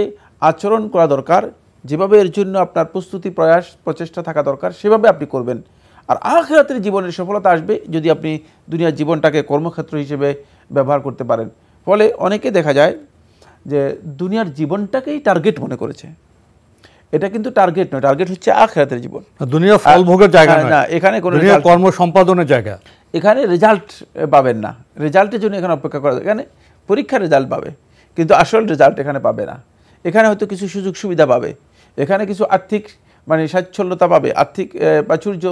আচরণ করা দরকার যেভাবে এর জন্য আপনার প্রস্তুতি প্রয়াস প্রচেষ্টা থাকা দরকার সেভাবে আপনি করবেন আর আখেরাতের জীবনের সফলতা আসবে যদি আপনি দুনিয়ার জীবনটাকে কর্মক্ষেত্র হিসেবে ব্যবহার করতে পারেন ফলে অনেকে দেখা যায় যে দুনিয়ার জীবনটাকেই টার্গেট মনে করেছে এটা কিন্তু টার্গেট নয় টার্গেট হচ্ছে আখেরাতের জীবন দুনিয়া ফল ভোগের জায়গা হ্যাঁ, না এখানে কোনো কর্ম সম্পাদনের জায়গা এখানে রেজাল্ট পাবেন না রেজাল্টের জন্য এখানে অপেক্ষা করা এখানে পরীক্ষার রেজাল্ট পাবে কিন্তু আসল রেজাল্ট এখানে পাবে না এখানে হয়তো কিছু সুযোগ সুবিধা পাবে এখানে কিছু আর্থিক মানে স্বাচ্ছল্যতা পাবে আর্থিক প্রাচুর্য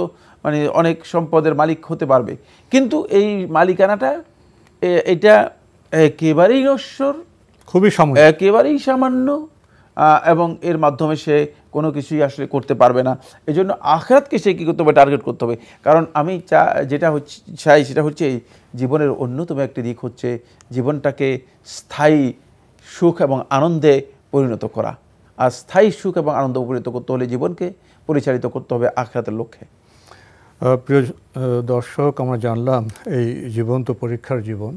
মানে অনেক সম্পদের মালিক হতে পারবে কিন্তু এই মালিকানাটা এটা একেবারেই নশ্বর খুবই সামান্য একেবারেই সামান্য এবং এর মাধ্যমে সে কোনো কিছুই আসলে করতে পারবে না এই জন্য আখরাতকে সে কী করতে হবে টার্গেট করতে হবে কারণ আমি চা যেটা হচ্ছে চাই সেটা হচ্ছে জীবনের অন্যতম একটি দিক হচ্ছে জীবনটাকে স্থায়ী সুখ এবং আনন্দে পরিণত করা আর স্থায়ী সুখ এবং আনন্দ পরিণত করতে হলে জীবনকে পরিচালিত করতে হবে আখরাতের লক্ষ্যে প্রিয় দর্শক আমরা জানলাম এই জীবন তো পরীক্ষার জীবন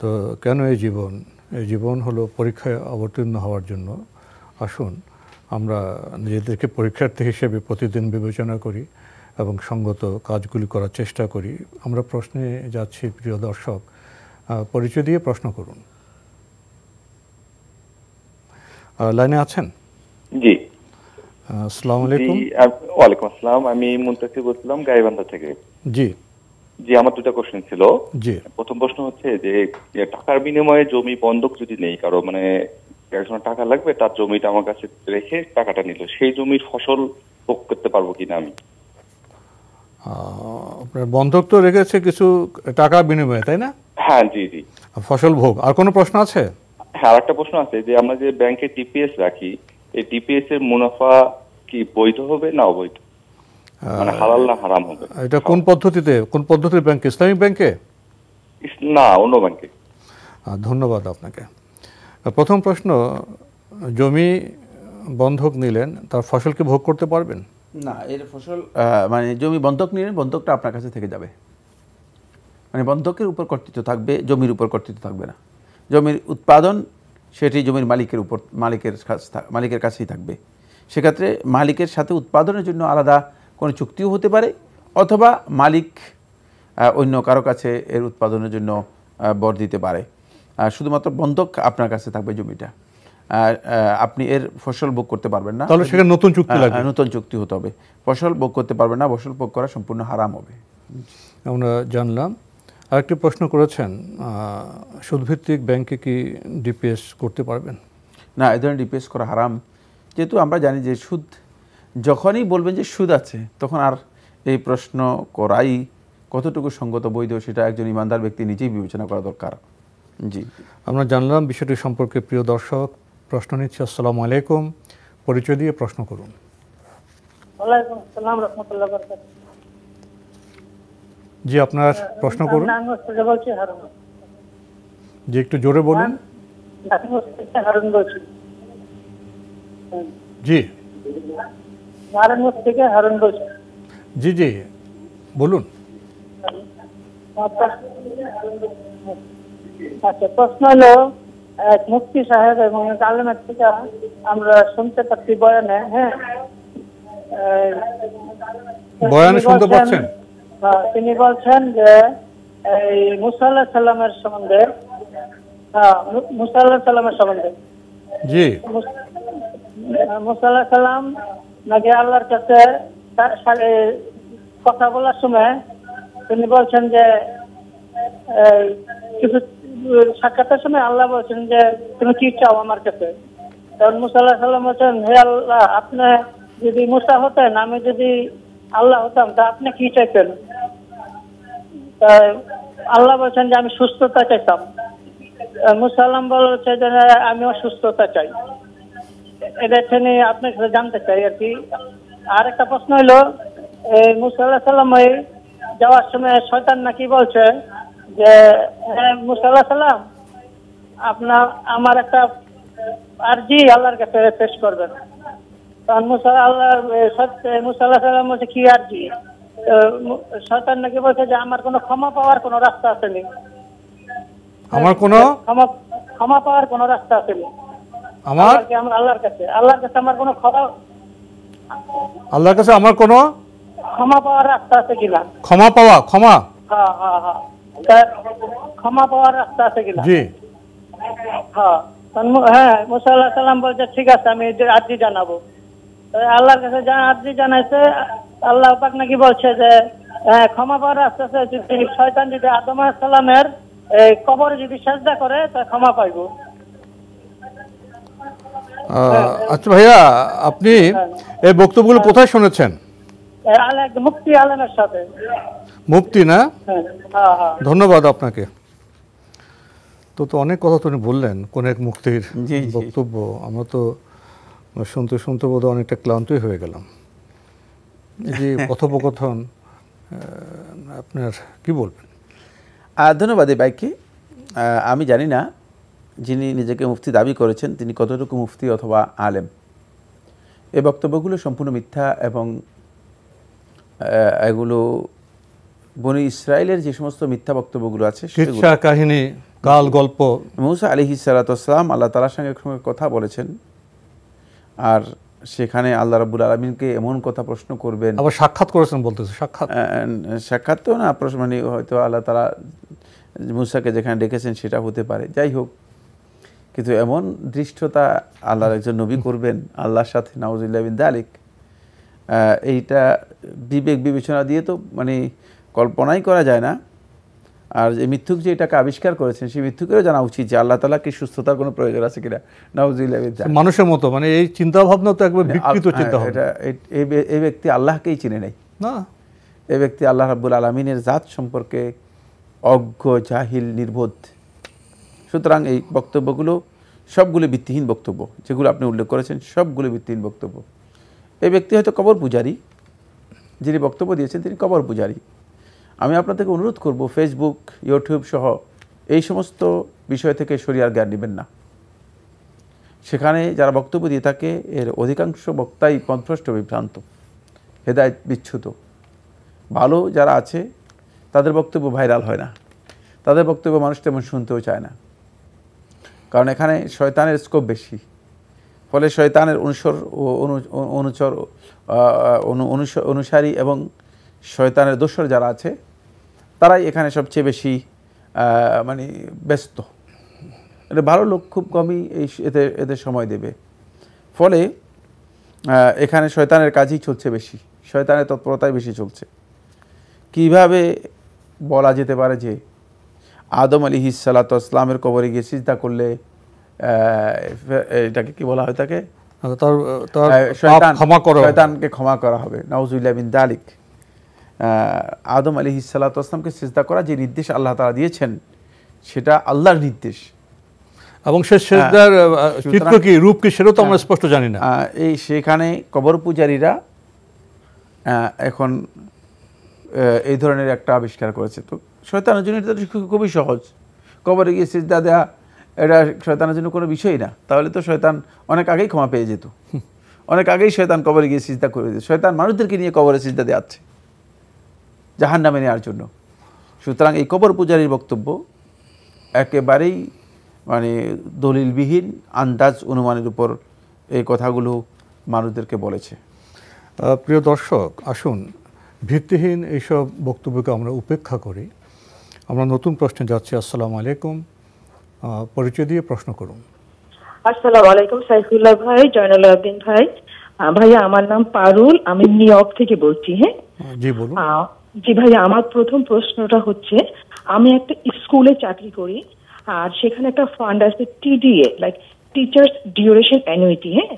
তো কেন এই জীবন এই জীবন হলো পরীক্ষায় অবতীর্ণ হওয়ার জন্য আসুন আমরা নিজেদেরকে পরীক্ষার্থী হিসেবে প্রতিদিন বিবেচনা করি এবং সঙ্গত কাজগুলি করার চেষ্টা করি আমরা প্রশ্নে যাচ্ছি প্রিয় দর্শক পরিচয় দিয়ে প্রশ্ন করুন লাইনে আছেন জি আসসালাম আলাইকুম ওয়ালাইকুম আসসালাম আমি মুনতাসির বলছিলাম গাইবান্ধা থেকে জি জি আমার দুটা কোশ্চেন ছিল জি প্রথম প্রশ্ন হচ্ছে যে টাকার বিনিময়ে জমি বন্ধক যদি নেই কারো মানে একজন টাকা লাগবে তার জমিটা আমার কাছে রেখে টাকাটা নিল সেই জমির ফসল ভোগ করতে পারবো কিনা আমি আপনার বন্ধক তো রেখেছে কিছু টাকা বিনিময়ে তাই না হ্যাঁ জি জি ফসল ভোগ আর কোনো প্রশ্ন আছে হ্যাঁ আর একটা প্রশ্ন আছে যে আমরা যে ব্যাংকে টিপিএস রাখি এই টিপিএস এর মুনাফা কি বৈধ হবে না অবৈধ মানে হালাল না হারাম হবে এটা কোন পদ্ধতিতে কোন পদ্ধতির ব্যাংকে ইসলামিক ব্যাংকে না অন্য ব্যাংকে ধন্যবাদ আপনাকে প্রথম প্রশ্ন জমি বন্ধক নিলেন তার ফসলকে ভোগ করতে পারবেন না এর ফসল মানে জমি বন্ধক নিলেন বন্ধকটা আপনার কাছে থেকে যাবে মানে বন্ধকের উপর কর্তৃত্ব থাকবে জমির উপর কর্তৃত্ব থাকবে না জমির উৎপাদন সেটি জমির মালিকের উপর মালিকের মালিকের কাছেই থাকবে সেক্ষেত্রে মালিকের সাথে উৎপাদনের জন্য আলাদা কোনো চুক্তিও হতে পারে অথবা মালিক অন্য কারো কাছে এর উৎপাদনের জন্য বর দিতে পারে শুধুমাত্র বন্ধক আপনার কাছে থাকবে জমিটা আপনি এর ফসল ভোগ করতে পারবেন না তাহলে সেখানে নতুন চুক্তি লাগবে নতুন চুক্তি হতে হবে ফসল ভোগ করতে পারবেন না ফসল ভোগ করা সম্পূর্ণ হারাম হবে আমরা জানলাম আরেকটি প্রশ্ন করেছেন সুদভিত্তিক ব্যাংকে কি ডিপিএস করতে পারবেন না এ ধরনের ডিপিএস করা হারাম যেহেতু আমরা জানি যে সুদ যখনই বলবেন যে সুদ আছে তখন আর এই প্রশ্ন করাই কতটুকু সঙ্গত বৈধ সেটা একজন ইমানদার ব্যক্তি নিজেই বিবেচনা করা দরকার জি আমরা জানলাম বিষয়টি সম্পর্কে প্রিয় দর্শক প্রশ্ন নিচ্ছে আসসালামু আলাইকুম পরিচয় দিয়ে প্রশ্ন করুন জি আপনার প্রশ্ন করুন জি একটু জোরে বলুন জি থেকে হারুন জি জি বলুন আচ্ছা প্রশ্ন হলো সাহেব এবং আলমের থেকে আমরা শুনতে পাচ্ছি বয়ানে হ্যাঁ বয়ানে শুনতে পাচ্ছেন হ্যাঁ, তিনি বলছেন যে এই মুসা সাল্লামের সম্বন্ধে হ্যাঁ সাল্লামের সম্বন্ধে জি সাল্লাম নাকি আল্লাহর কাছে কথা বলার সময় তিনি বলছেন যে কিছু সাক্ষাতের সময় আল্লাহ বলছেন যে তুমি কি চাও আমার কাছে কারণ মুসাল্লাহ আল্লাহ সাল্লাম বলছেন হে আল্লাহ আপনি যদি মুসা হতেন আমি যদি আল্লাহ হতাম তা আপনি কি চাইতেন আল্লাহ বলছেন যে আমি সুস্থতা চাইতাম মুসাল্লাম বলছে যে আমিও সুস্থতা চাই এটা এখানে আপনার কাছে জানতে চাই আর কি আর একটা প্রশ্ন এই মুসাল্লাহ সাল্লাম যাওয়ার সময় শয়তান নাকি বলছে যে হ্যাঁ, মুসাল্লাহ আপনার আমার একটা আল্লাহর কাছে পেশ করবেন তখন মুসাল্লাহ সাল্লাম বলছে কি নাকি বলছে যে আমার কোনো ক্ষমা পাওয়ার কোনো রাস্তা আসেনি আমার হ্যাঁ, কোনো ক্ষমা ক্ষমা পাওয়ার কোনো রাস্তা আসেনি আমার আল্লাহর কাছে আল্লাহর কাছে আমার কোনো ক্ষমা আল্লাহর কাছে আমার কোনো ক্ষমা পাওয়ার রাস্তা আছে কিনা ক্ষমা পাওয়া ক্ষমা হ্যাঁ হ্যাঁ হ্যাঁ ক্ষমা পাওয়ার রাস্তা আছে কিনা জি হ্যাঁ হ্যাঁ সাল্লাম বলছে ঠিক আছে আমি আর্জি জানাবো আল্লাহর কাছে আর্জি জানাইছে আল্লাহ পাক নাকি বলছে যে হ্যাঁ ক্ষমা পাওয়ার রাস্তা আছে যদি শয়তান যদি আদম সালামের কবরে যদি সেজদা করে তা ক্ষমা পাইব আচ্ছা ভাইয়া আপনি হ্যাঁ। এই বক্তব্যগুলো কোথায় শুনেছেন মুফতি না হ্যাঁ, হ্যাঁ, হ্যাঁ। ধন্যবাদ আপনাকে তো তো অনেক কথা তো উনি বললেন কোন এক মুক্তির বক্তব্য আমরা তো শুনতে শুনতে বোধহয় অনেকটা ক্লান্তই হয়ে গেলাম যে কথোপকথন আপনার কি বলবেন ধন্যবাদ এই বাইকে আমি জানি না যিনি নিজেকে মুফতি দাবি করেছেন তিনি কতটুকু মুফতি অথবা আলেম এ বক্তব্যগুলো সম্পূর্ণ মিথ্যা এবং এগুলো বনি ইসরায়েলের যে সমস্ত মিথ্যা বক্তব্যগুলো আছে কিচ্ছা কাহিনী কাল গল্প মুসা আলি হিসালাতাম আল্লাহ তালার সঙ্গে কথা বলেছেন আর সেখানে আল্লাহ রাবুল আলমিনকে এমন কথা প্রশ্ন করবেন আবার সাক্ষাৎ করেছেন বলতেছে সাক্ষাৎ সাক্ষাৎ তো না প্রশ্ন মানে হয়তো আল্লাহ তালা মুসাকে যেখানে ডেকেছেন সেটা হতে পারে যাই হোক কিন্তু এমন দৃষ্টতা আল্লাহর একজন নবী করবেন আল্লাহর সাথে নাউজুল্লাহ বিন দালিক এইটা বিবেক বিবেচনা দিয়ে তো মানে কল্পনাই করা যায় না আর যে মিথ্যুক যে এটাকে আবিষ্কার করেছেন সেই মিথ্যুকেরও জানা উচিত যে আল্লাহ তালা কি সুস্থতার কোনো প্রয়োজন আছে কিনা নাউজিল্লা মানুষের মতো মানে এই চিন্তা ভাবনা তো একবার মানে বিকৃত চিন্তা হ্যাঁ, এটা এই ব্যক্তি আল্লাহকেই চিনে নেয় না এই ব্যক্তি আল্লাহ রাবুল আলমিনের জাত সম্পর্কে অজ্ঞ জাহিল নির্বোধ সুতরাং এই বক্তব্যগুলো সবগুলো ভিত্তিহীন বক্তব্য যেগুলো আপনি উল্লেখ করেছেন সবগুলো ভিত্তিহীন বক্তব্য এই ব্যক্তি হয়তো কবর পূজারি যিনি বক্তব্য দিয়েছেন তিনি কবর পূজারি আমি আপনাদেরকে অনুরোধ করব ফেসবুক ইউটিউব সহ এই সমস্ত বিষয় থেকে সরিয়ার জ্ঞান নেবেন না সেখানে যারা বক্তব্য দিয়ে থাকে এর অধিকাংশ বক্তাই পথভ্রষ্ট বিভ্রান্ত হেদায়ত বিচ্ছুত ভালো যারা আছে তাদের বক্তব্য ভাইরাল হয় না তাদের বক্তব্য মানুষ তেমন শুনতেও চায় না কারণ এখানে শয়তানের স্কোপ বেশি ফলে শয়তানের অনুসর ও অনুচর অনুসারী এবং শয়তানের দোসর যারা আছে তারাই এখানে সবচেয়ে বেশি মানে ব্যস্ত এটা ভালো লোক খুব কমই এই এতে এদের সময় দেবে ফলে এখানে শয়তানের কাজই চলছে বেশি শয়তানের তৎপরতাই বেশি চলছে কিভাবে বলা যেতে পারে যে আদম আলী হিসালাত ইসলামের কবরে গিয়ে সিজদা করলে এটাকে কি বলা হয় তাকে আচ্ছা, ক্ষমা করা শয়তানকে ক্ষমা করা হবে নওয়াজুল্লাহ বিন দালিক আদম আলী আসলামকে চেষ্টা করা যে নির্দেশ আল্লাহ তারা দিয়েছেন সেটা আল্লাহর নির্দেশ এবং হ্যাঁ। কি রূপ কি সেটাও তো আমরা হ্যাঁ। স্পষ্ট জানি না এই সেখানে কবর পূজারীরা এখন এই ধরনের একটা আবিষ্কার করেছে তো শয়তানের জন্য এটা খুবই সহজ কবরে গিয়ে সিজদা দেওয়া এটা শয়তানের জন্য কোনো বিষয়ই না তাহলে তো শয়তান অনেক আগেই ক্ষমা পেয়ে যেত অনেক আগেই শয়তান কবরে গিয়ে সিজদা করে দিত শয়তান মানুষদেরকে নিয়ে কবরে সিজদা দেওয়াচ্ছে জাহান নামে নেওয়ার জন্য সুতরাং এই কবর পূজারীর বক্তব্য একেবারেই মানে দলিলবিহীন আন্দাজ অনুমানের উপর এই কথাগুলো মানুষদেরকে বলেছে প্রিয় দর্শক আসুন ভিত্তিহীন এইসব বক্তব্যকে আমরা উপেক্ষা করি আমরা নতুন প্রশ্নে যাচ্ছি আসসালামু আলাইকুম পরিচয় দিয়ে প্রশ্ন করুন আসসালামু আলাইকুম সাইফুল্লাহ ভাই জয়নুল আবদিন ভাই ভাই আমার নাম পারুল আমি নিউ ইয়র্ক থেকে বলছি হ্যাঁ জি বলুন জি ভাই আমার প্রথম প্রশ্নটা হচ্ছে আমি একটা স্কুলে চাকরি করি আর সেখানে একটা ফান্ড আছে TDA like teachers duration annuity হ্যাঁ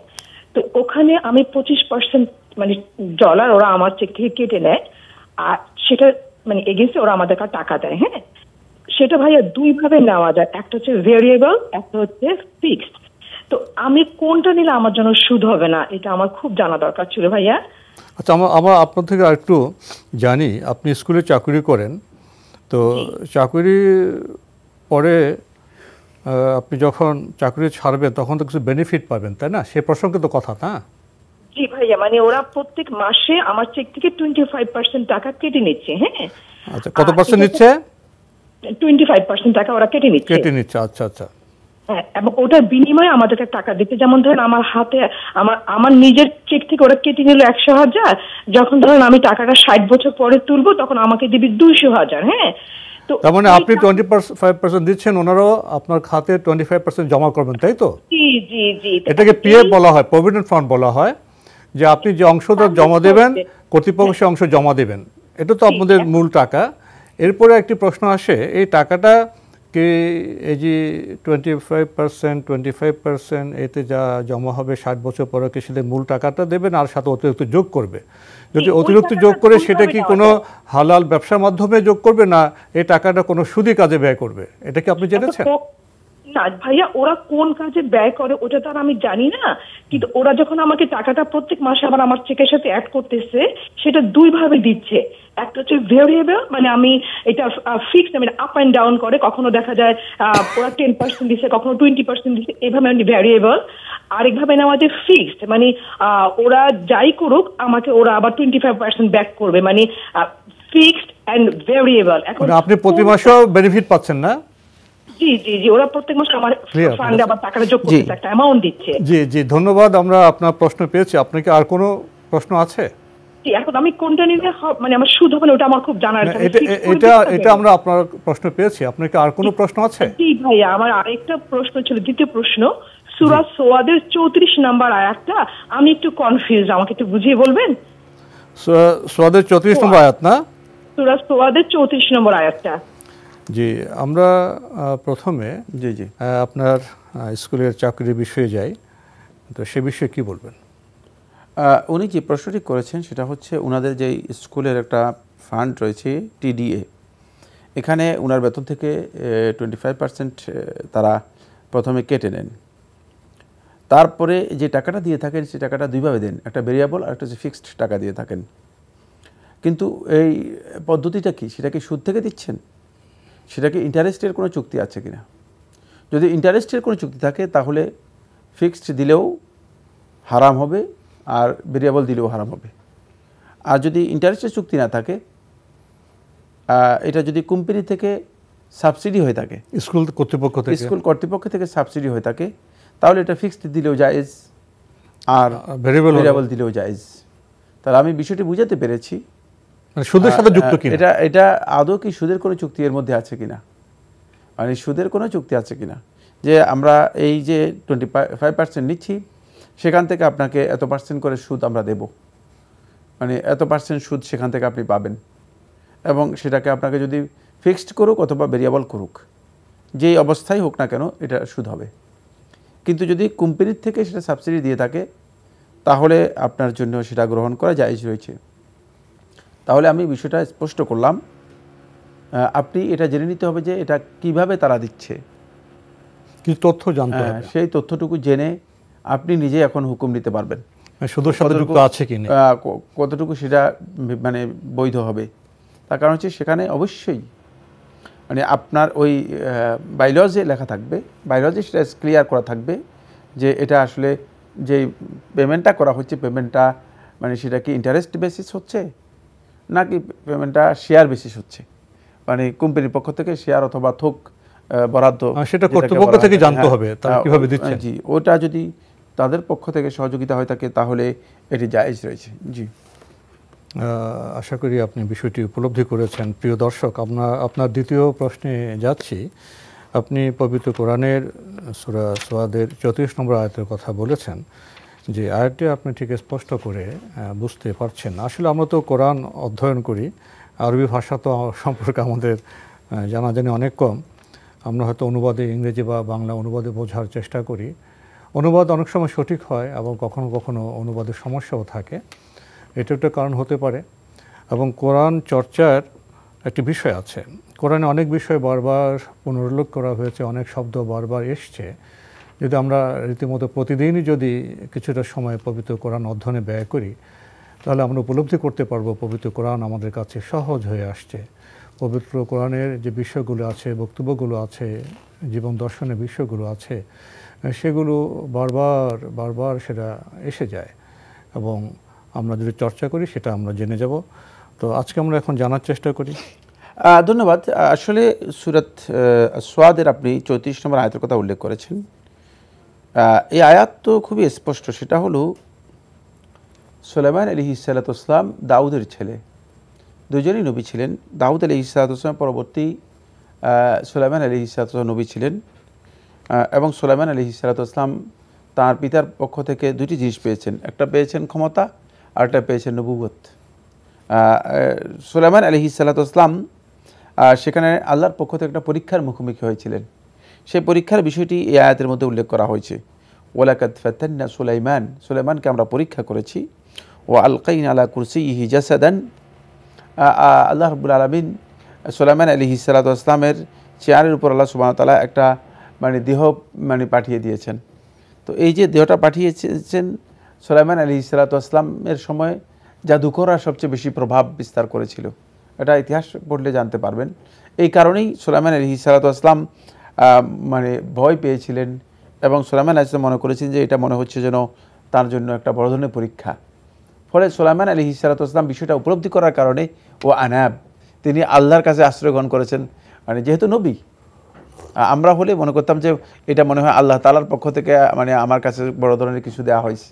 তো ওখানে আমি পঁচিশ পার্সেন্ট মানে ডলার ওরা আমার চেক থেকে কেটে নেয় আর সেটা মানে এগেনস্টে ওরা আমাদের কাছে টাকা দেয় হ্যাঁ সেটা ভাইয়া দুইভাবে নেওয়া যায় একটা হচ্ছে ভেরিয়েবল একটা হচ্ছে ফিক্সড তো আমি কোনটা নিলে আমার জন্য সুদ হবে না এটা আমার খুব জানা দরকার ছিল ভাইয়া আচ্ছা আমার আমার আপনার থেকে আরেকটু জানি আপনি স্কুলে চাকরি করেন তো চাকরি পরে আপনি যখন চাকরি ছাড়বেন তখন তো কিছু বেনিফিট পাবেন তাই না সে প্রসঙ্গে তো কথা না জি ভাইয়া মানে ওরা প্রত্যেক মাসে আমার চেক থেকে টোয়েন্টি ফাইভ পার্সেন্ট টাকা কেটে নিচ্ছে হ্যাঁ আচ্ছা কত পার্সেন্ট নিচ্ছে টোয়েন্টি ফাইভ পার্সেন্ট টাকা ওরা কেটে নিচ্ছে কেটে নিচ্ছে আচ্ছা আচ্ছা হ্যাঁ এবং ওটার বিনিময়ে আমাদেরকে টাকা যেমন ধরেন আমার হাতে আমার আমার নিজের চেক থেকে ওরা কেটে নিল একশো হাজার যখন ধরেন আমি টাকাটা ষাট বছর পরে তুলবো তখন আমাকে দিবি দুইশো হাজার হ্যাঁ মানে আপনি টোয়েন্টি ফাইভ পার্সেন্ট দিচ্ছেন ওনারাও আপনার খাতে টোয়েন্টি ফাইভ পার্সেন্ট জমা করবেন তাই তো জি জি জি এটাকে পিএফ বলা হয় প্রভিডেন্ট ফান্ড বলা হয় যে আপনি যে অংশটা জমা দেবেন কর্তৃপক্ষ অংশ জমা দেবেন এটা তো আপনাদের মূল টাকা এরপরে একটি প্রশ্ন আসে এই টাকাটা কি এই যে twenty five percent twenty five percent এতে যা জমা হবে ষাট বছর পরে কি সেটা মূল টাকাটা দেবেন আর সাথে অতিরিক্ত যোগ করবে যদি অতিরিক্ত যোগ করে সেটা কি কোনো হালাল ব্যবসার মাধ্যমে যোগ করবে না এই টাকাটা কোনো সুদি কাজে ব্যয় করবে এটা কি আপনি জেনেছেন কাজ ভাইয়া ওরা কোন কাজে ব্যয় করে ওটা তো আর আমি জানি না কিন্তু ওরা যখন আমাকে টাকাটা প্রত্যেক মাসে আবার আমার চেকের সাথে অ্যাড করতেছে সেটা দুই ভাবে দিচ্ছে একটা হচ্ছে ভেরিয়েবল মানে আমি এটা ফিক্স মানে আপ অ্যান্ড ডাউন করে কখনো দেখা যায় ওরা টেন পার্সেন্ট দিচ্ছে কখনো টোয়েন্টি পার্সেন্ট দিচ্ছে এভাবে আমি ভ্যারিয়েবল আরেকভাবে নেওয়া যায় ফিক্সড মানে ওরা যাই করুক আমাকে ওরা আবার টোয়েন্টি ফাইভ পার্সেন্ট ব্যাক করবে মানে ফিক্সড অ্যান্ড ভেরিয়েবল এখন মানে আপনি প্রতি মাসেও বেনিফিট পাচ্ছেন না আমার ফান্ডে একটা ধন্যবাদ আমরা আপনার প্রশ্ন পেয়েছি আপনাকে আর কোনো প্রশ্ন আছে এখন ছিল দ্বিতীয় প্রশ্ন সূরা সোয়াদের 34 নাম্বার আয়াতটা আমি একটু কনফিউজ আমাকে একটু বুঝিয়ে বলবেন সোয়াদের 34 নম্বর আয়াত না সোয়াদের 34 নম্বর আয়াতটা জি আমরা প্রথমে জি জি আপনার স্কুলের চাকরির বিষয়ে যাই তো সে বিষয়ে কি বলবেন উনি যে প্রশ্নটি করেছেন সেটা হচ্ছে ওনাদের যে স্কুলের একটা ফান্ড রয়েছে টিডিএ এখানে ওনার বেতন থেকে টোয়েন্টি ফাইভ পার্সেন্ট তারা প্রথমে কেটে নেন তারপরে যে টাকাটা দিয়ে থাকেন সেই টাকাটা দুইভাবে দেন একটা ভেরিয়েবল আর একটা হচ্ছে ফিক্সড টাকা দিয়ে থাকেন কিন্তু এই পদ্ধতিটা কি সেটা কি সুদ থেকে দিচ্ছেন সেটা কি ইন্টারেস্টের কোনো চুক্তি আছে কিনা যদি ইন্টারেস্টের কোনো চুক্তি থাকে তাহলে ফিক্সড দিলেও হারাম হবে আর ভেরিয়েবল দিলেও হারাম হবে আর যদি ইন্টারেস্টের চুক্তি না থাকে এটা যদি কোম্পানি থেকে সাবসিডি হয়ে থাকে স্কুল কর্তৃপক্ষ থেকে স্কুল কর্তৃপক্ষ থেকে সাবসিডি হয়ে থাকে তাহলে এটা ফিক্সড দিলেও জায়েজ আর ভেরিয়েবল দিলেও জায়েজ তাহলে আমি বিষয়টি বুঝাতে পেরেছি মানে সুদের সাথে যুক্ত কিনা এটা এটা আদৌ কি সুদের কোনো চুক্তি এর মধ্যে আছে কিনা মানে সুদের কোনো চুক্তি আছে কিনা যে আমরা এই যে টোয়েন্টি ফাইভ পার্সেন্ট নিচ্ছি সেখান থেকে আপনাকে এত পার্সেন্ট করে সুদ আমরা দেব মানে এত পার্সেন্ট সুদ সেখান থেকে আপনি পাবেন এবং সেটাকে আপনাকে যদি ফিক্সড করুক অথবা ভেরিয়েবল করুক যেই অবস্থায় হোক না কেন এটা সুদ হবে কিন্তু যদি কোম্পানির থেকে সেটা সাবসিডি দিয়ে থাকে তাহলে আপনার জন্য সেটা গ্রহণ করা জায়জ রয়েছে তাহলে আমি বিষয়টা স্পষ্ট করলাম আপনি এটা জেনে নিতে হবে যে এটা কিভাবে তারা দিচ্ছে কি তথ্য জানতে হ্যাঁ, হবে সেই তথ্যটুকু জেনে আপনি নিজে এখন হুকুম নিতে পারবেন মানে আছে কি কতটুকু সেটা মানে বৈধ হবে তার কারণ হচ্ছে সেখানে অবশ্যই মানে আপনার ওই বায়োলজে লেখা থাকবে বাইলজে সেটা ক্লিয়ার করা থাকবে যে এটা আসলে যে পেমেন্টটা করা হচ্ছে পেমেন্টটা মানে সেটা কি ইন্টারেস্ট বেসিস হচ্ছে নাকি পেমেন্টটা শেয়ার বেসিস হচ্ছে মানে কোম্পানির পক্ষ থেকে শেয়ার অথবা থোক বরাদ্দ সেটা কর্তৃপক্ষ থেকে জানতে হ্যাঁ, হবে তারা হ্যাঁ, কিভাবে দিচ্ছে জি ওটা যদি তাদের পক্ষ থেকে সহযোগিতা হয় থাকে তাহলে এটি জায়েজ রয়েছে জি আশা করি আপনি বিষয়টি উপলব্ধি করেছেন প্রিয় দর্শক আপনার আপনার দ্বিতীয় প্রশ্নে যাচ্ছি আপনি পবিত্র কোরআনের সুরা সোয়াদের চৌত্রিশ নম্বর আয়তের কথা বলেছেন যে আয়াতটি আপনি ঠিক স্পষ্ট করে বুঝতে পারছেন আসলে আমরা তো কোরআন অধ্যয়ন করি আরবি ভাষা তো সম্পর্কে আমাদের জানাজানি অনেক কম আমরা হয়তো অনুবাদে ইংরেজি বা বাংলা অনুবাদে বোঝার চেষ্টা করি অনুবাদ অনেক সময় সঠিক হয় এবং কখনো কখনো অনুবাদের সমস্যাও থাকে এটা একটা কারণ হতে পারে এবং কোরআন চর্চার একটি বিষয় আছে কোরআনে অনেক বিষয় বারবার পুনরুল্লেখ করা হয়েছে অনেক শব্দ বারবার এসছে যদি আমরা রীতিমতো প্রতিদিনই যদি কিছুটা সময় পবিত্র কোরআন অধ্যয়নে ব্যয় করি তাহলে আমরা উপলব্ধি করতে পারবো পবিত্র কোরআন আমাদের কাছে সহজ হয়ে আসছে পবিত্র কোরআনের যে বিষয়গুলো আছে বক্তব্যগুলো আছে জীবন দর্শনের বিষয়গুলো আছে সেগুলো বারবার বারবার সেটা এসে যায় এবং আমরা যদি চর্চা করি সেটা আমরা জেনে যাব তো আজকে আমরা এখন জানার চেষ্টা করি ধন্যবাদ আসলে সুরাত সোয়াদের আপনি চৌত্রিশ নম্বর আয়তের কথা উল্লেখ করেছেন এই আয়াত তো খুবই স্পষ্ট সেটা হলো সোলেমান আলী ইসালাতাম দাউদের ছেলে দুজনই নবী ছিলেন দাউদ আলী ইসালাতাম পরবর্তী সোলাইমান আলী ইসালাতাম নবী ছিলেন এবং সোলাইমান আলী ইসালাতাম তার পিতার পক্ষ থেকে দুটি জিনিস পেয়েছেন একটা পেয়েছেন ক্ষমতা আর একটা পেয়েছেন নবুবত সোলাইমান আলী ইসালাতাম সেখানে আল্লাহর পক্ষ থেকে একটা পরীক্ষার মুখোমুখি হয়েছিলেন সেই পরীক্ষার বিষয়টি এই আয়াতের মধ্যে উল্লেখ করা হয়েছে ওলাকাত ফাতান্না সুলাইমান সুলাইমানকে আমরা পরীক্ষা করেছি ও আলকাইন আলা কুরসি ইহি জাসাদান আল্লাহ রবুল আলমিন সুলাইমান আলী হিসালাত ইসলামের চেয়ারের উপর আল্লাহ সুবাহতালা একটা মানে দেহ মানে পাঠিয়ে দিয়েছেন তো এই যে দেহটা পাঠিয়েছেন সোলাইমান আলী ইসালাত ইসলামের সময় জাদুকররা সবচেয়ে বেশি প্রভাব বিস্তার করেছিল এটা ইতিহাস পড়লে জানতে পারবেন এই কারণেই সোলাইমান আলী ইসালাত আসলাম মানে ভয় পেয়েছিলেন এবং সোলাইমান আলী মনে করেছেন যে এটা মনে হচ্ছে যেন তার জন্য একটা বড় ধরনের পরীক্ষা ফলে সোলাইমান আলী ইসলাম বিষয়টা উপলব্ধি করার কারণে ও আনাব তিনি আল্লাহর কাছে আশ্রয় গ্রহণ করেছেন মানে যেহেতু নবী আমরা হলে মনে করতাম যে এটা মনে হয় আল্লাহ তালার পক্ষ থেকে মানে আমার কাছে বড় ধরনের কিছু দেওয়া হয়েছে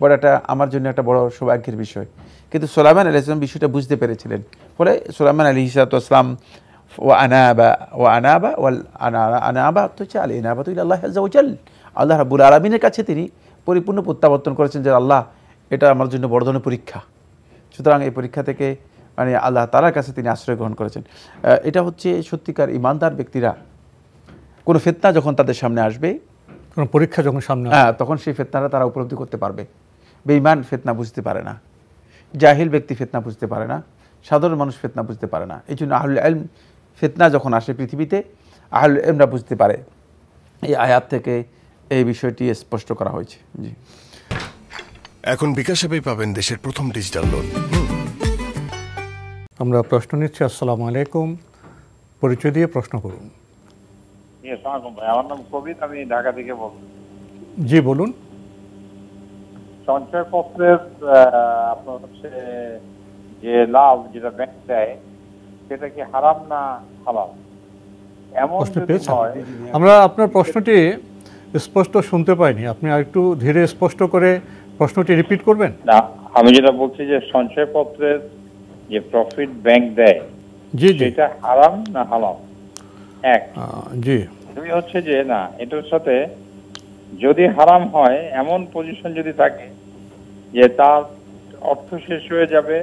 বড় একটা আমার জন্য একটা বড় সৌভাগ্যের বিষয় কিন্তু সোলাইমান আলী ইসলাম বিষয়টা বুঝতে পেরেছিলেন ফলে সোলাইমান আলী ইসলাম ওয়ানাবা ওয়ানাবা ওয়াল আনাবা অর্থ হচ্ছে আল এনাবাত আল্লাহ আজাউজাল আল্লাহ রাবুল আলমিনের কাছে তিনি পরিপূর্ণ প্রত্যাবর্তন করেছেন যে আল্লাহ এটা আমার জন্য বড় ধরনের পরীক্ষা সুতরাং এই পরীক্ষা থেকে মানে আল্লাহ তালার কাছে তিনি আশ্রয় গ্রহণ করেছেন এটা হচ্ছে সত্যিকার ইমানদার ব্যক্তিরা কোনো ফেতনা যখন তাদের সামনে আসবে কোনো পরীক্ষা যখন সামনে হ্যাঁ তখন সেই ফেতনাটা তারা উপলব্ধি করতে পারবে বেঈমান ফেতনা বুঝতে পারে না জাহিল ব্যক্তি ফেতনা বুঝতে পারে না সাধারণ মানুষ ফেতনা বুঝতে পারে না এই জন্য আহুল আলম ফিতনা যখন আসে পৃথিবীতে আহল এমরা বুঝতে পারে এই আয়াত থেকে এই বিষয়টি স্পষ্ট করা হয়েছে জি এখন বিকাশ পাবেন দেশের প্রথম ডিজিটাল লোন আমরা প্রশ্ন নিচ্ছি আসসালামু আলাইকুম পরিচয় দিয়ে প্রশ্ন করুন আমার নাম কবিত আমি ঢাকা থেকে বলছি জি বলুন সঞ্চয়পত্রের আপনার হচ্ছে যে লাভ যেটা ব্যাংক দেয় সেটা কি হারাম না হালাল এমন আমরা আপনার প্রশ্নটি স্পষ্ট শুনতে পাইনি আপনি আরেকটু ধীরে স্পষ্ট করে প্রশ্নটি রিপিট করবেন না আমি যেটা বলছি যে সঞ্চয়পত্রের যে প্রফিট ব্যাংক দেয় জি জি এটা হারাম না হালাল এক জি দুই হচ্ছে যে না এটার সাথে যদি হারাম হয় এমন পজিশন যদি থাকে যে তার অর্থ শেষ হয়ে যাবে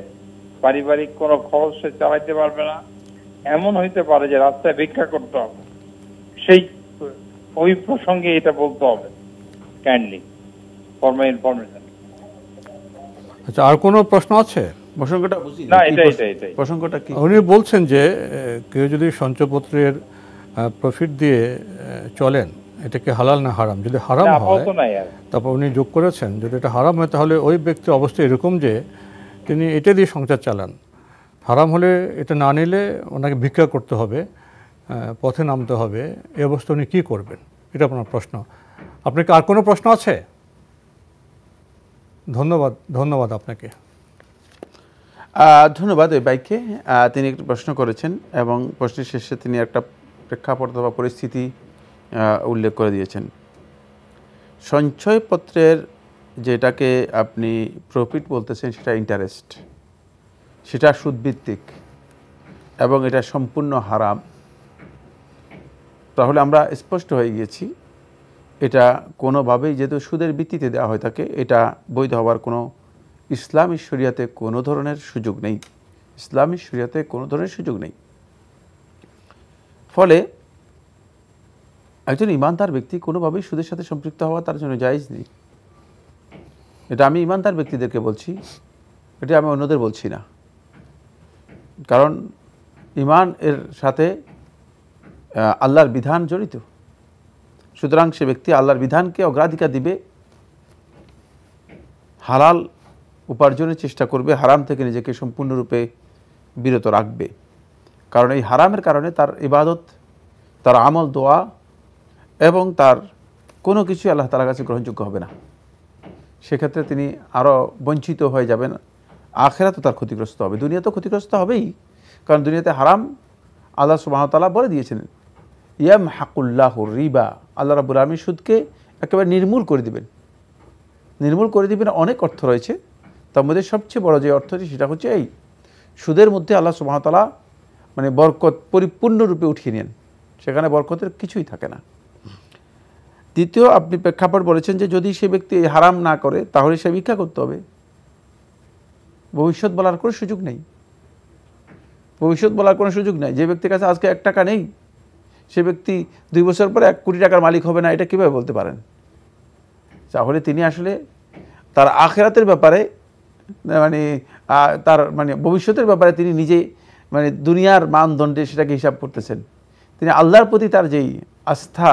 পারিবারিক কোন খরচ সে চালাইতে পারবে না এমন হইতে পারে যে রাস্তায় ভিক্ষা করতে হবে সেই ওই প্রসঙ্গে এটা বলতে হবে কাইন্ডলি ফর মাই ইনফরমেশন আচ্ছা আর কোনো প্রশ্ন আছে প্রসঙ্গটা বুঝি না এটা এটা এটা প্রসঙ্গটা কি উনি বলছেন যে কেউ যদি সঞ্চয়পত্রের প্রফিট দিয়ে চলেন এটাকে হালাল না হারাম যদি হারাম হয় তারপর উনি যোগ করেছেন যদি এটা হারাম হয় তাহলে ওই ব্যক্তি অবস্থা এরকম যে তিনি এটা দিয়ে সংসার চালান হারাম হলে এটা না নিলে ওনাকে ভিক্ষা করতে হবে পথে নামতে হবে এ অবস্থা উনি কী করবেন এটা আপনার প্রশ্ন আপনার কি আর কোনো প্রশ্ন আছে ধন্যবাদ ধন্যবাদ আপনাকে ধন্যবাদ ওই বাইককে তিনি একটি প্রশ্ন করেছেন এবং প্রশ্নের শেষে তিনি একটা প্রেক্ষাপট বা পরিস্থিতি উল্লেখ করে দিয়েছেন সঞ্চয়পত্রের যেটাকে আপনি প্রফিট বলতেছেন সেটা ইন্টারেস্ট সেটা সুদভিত্তিক এবং এটা সম্পূর্ণ হারাম তাহলে আমরা স্পষ্ট হয়ে গিয়েছি এটা কোনোভাবেই যেহেতু সুদের ভিত্তিতে দেওয়া হয় থাকে এটা বৈধ হওয়ার কোনো ইসলামী শরিয়াতে কোনো ধরনের সুযোগ নেই ইসলামী শরিয়াতে কোনো ধরনের সুযোগ নেই ফলে একজন ইমানদার ব্যক্তি কোনোভাবেই সুদের সাথে সম্পৃক্ত হওয়া তার জন্য জায়জ নেই এটা আমি ইমানদার ব্যক্তিদেরকে বলছি এটা আমি অন্যদের বলছি না কারণ ইমান এর সাথে আল্লাহর বিধান জড়িত সুতরাং সে ব্যক্তি আল্লাহর বিধানকে অগ্রাধিকার দিবে হালাল উপার্জনের চেষ্টা করবে হারাম থেকে নিজেকে সম্পূর্ণরূপে বিরত রাখবে কারণ এই হারামের কারণে তার ইবাদত তার আমল দোয়া এবং তার কোনো কিছুই আল্লাহ তালার কাছে গ্রহণযোগ্য হবে না সেক্ষেত্রে তিনি আরও বঞ্চিত হয়ে যাবেন আখেরা তো তার ক্ষতিগ্রস্ত হবে দুনিয়া তো ক্ষতিগ্রস্ত হবেই কারণ দুনিয়াতে হারাম আল্লাহ সুবাহতালা বলে দিয়েছেন ইয়াম হাকুল্লাহ রিবা আল্লাহ রাবুল আলমী সুদকে একেবারে নির্মূল করে দিবেন নির্মূল করে দিবেন অনেক অর্থ রয়েছে তার মধ্যে সবচেয়ে বড় যে অর্থটি সেটা হচ্ছে এই সুদের মধ্যে আল্লাহ সুবাহতালা মানে বরকত পরিপূর্ণরূপে উঠিয়ে নেন সেখানে বরকতের কিছুই থাকে না দ্বিতীয় আপনি প্রেক্ষাপট বলেছেন যে যদি সে ব্যক্তি হারাম না করে তাহলে সে ভিক্ষা করতে হবে ভবিষ্যৎ বলার কোনো সুযোগ নেই ভবিষ্যৎ বলার কোনো সুযোগ নেই যে ব্যক্তির কাছে আজকে এক টাকা নেই সে ব্যক্তি দুই বছর পরে এক কোটি টাকার মালিক হবে না এটা কীভাবে বলতে পারেন তাহলে তিনি আসলে তার আখেরাতের ব্যাপারে মানে তার মানে ভবিষ্যতের ব্যাপারে তিনি নিজে মানে দুনিয়ার মানদণ্ডে সেটাকে হিসাব করতেছেন তিনি আল্লাহর প্রতি তার যেই আস্থা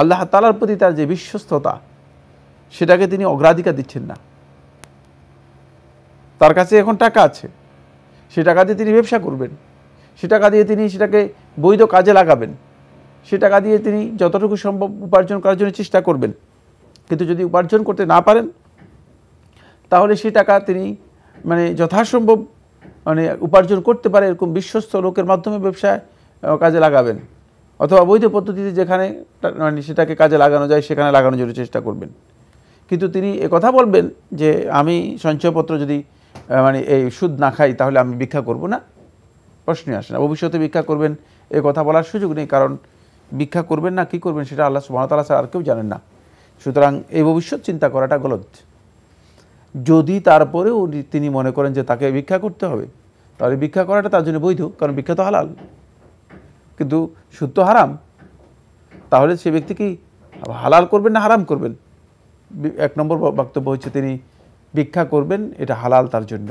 আল্লাহ তালার প্রতি তার যে বিশ্বস্ততা সেটাকে তিনি অগ্রাধিকার দিচ্ছেন না তার কাছে এখন টাকা আছে সে টাকা দিয়ে তিনি ব্যবসা করবেন সে টাকা দিয়ে তিনি সেটাকে বৈধ কাজে লাগাবেন সে টাকা দিয়ে তিনি যতটুকু সম্ভব উপার্জন করার জন্য চেষ্টা করবেন কিন্তু যদি উপার্জন করতে না পারেন তাহলে সে টাকা তিনি মানে যথাসম্ভব মানে উপার্জন করতে পারে এরকম বিশ্বস্ত লোকের মাধ্যমে ব্যবসায় কাজে লাগাবেন অথবা বৈধ পদ্ধতিতে যেখানে মানে সেটাকে কাজে লাগানো যায় সেখানে লাগানোর জন্য চেষ্টা করবেন কিন্তু তিনি কথা বলবেন যে আমি সঞ্চয়পত্র যদি মানে এই সুদ না খাই তাহলে আমি ভিক্ষা করব না প্রশ্নই আসে না ভবিষ্যতে ভিক্ষা করবেন এ কথা বলার সুযোগ নেই কারণ ভিক্ষা করবেন না কি করবেন সেটা আল্লাহ সুবাহতালা ছাড়া আর কেউ জানেন না সুতরাং এই ভবিষ্যৎ চিন্তা করাটা গলত যদি তারপরেও তিনি মনে করেন যে তাকে ভিক্ষা করতে হবে তাহলে ভিক্ষা করাটা তার জন্য বৈধ কারণ ভিক্ষা তো হালাল কিন্তু সুদ তো হারাম তাহলে সে ব্যক্তি কি হালাল করবেন না হারাম করবেন এক নম্বর বক্তব্য হচ্ছে তিনি ভিক্ষা করবেন এটা হালাল তার জন্য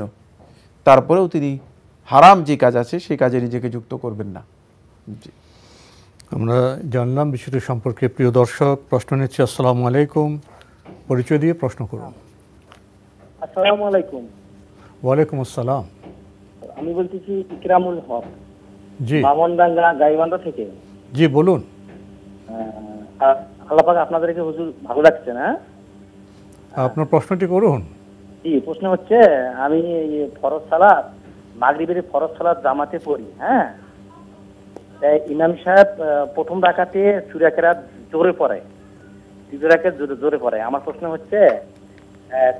তারপরেও তিনি হারাম যে কাজ আছে সেই কাজে নিজেকে যুক্ত করবেন না আমরা জানলাম বিষয়টি সম্পর্কে প্রিয় দর্শক প্রশ্ন নিচ্ছি আসসালামু আলাইকুম পরিচয় দিয়ে প্রশ্ন করুন আসসালামু আলাইকুম ওয়ালাইকুম আসসালাম আমি বলতেছি ইকরামুল হক জি মামনডাঙ্গা গাইবান্ধা থেকে জি বলুন আপনাদেরকে হুজুর ভালো লাগছে না আপনার প্রশ্নটি করুন জি প্রশ্ন হচ্ছে আমি ফরজ সালাদ মাগরিবের ফরজ সালাদ জামাতে পড়ি হ্যাঁ ইমাম সাহেব প্রথম রাখাতে চুরাকেরাত জোরে পড়ে তৃতীয় রাখাত জোরে পড়ে আমার প্রশ্ন হচ্ছে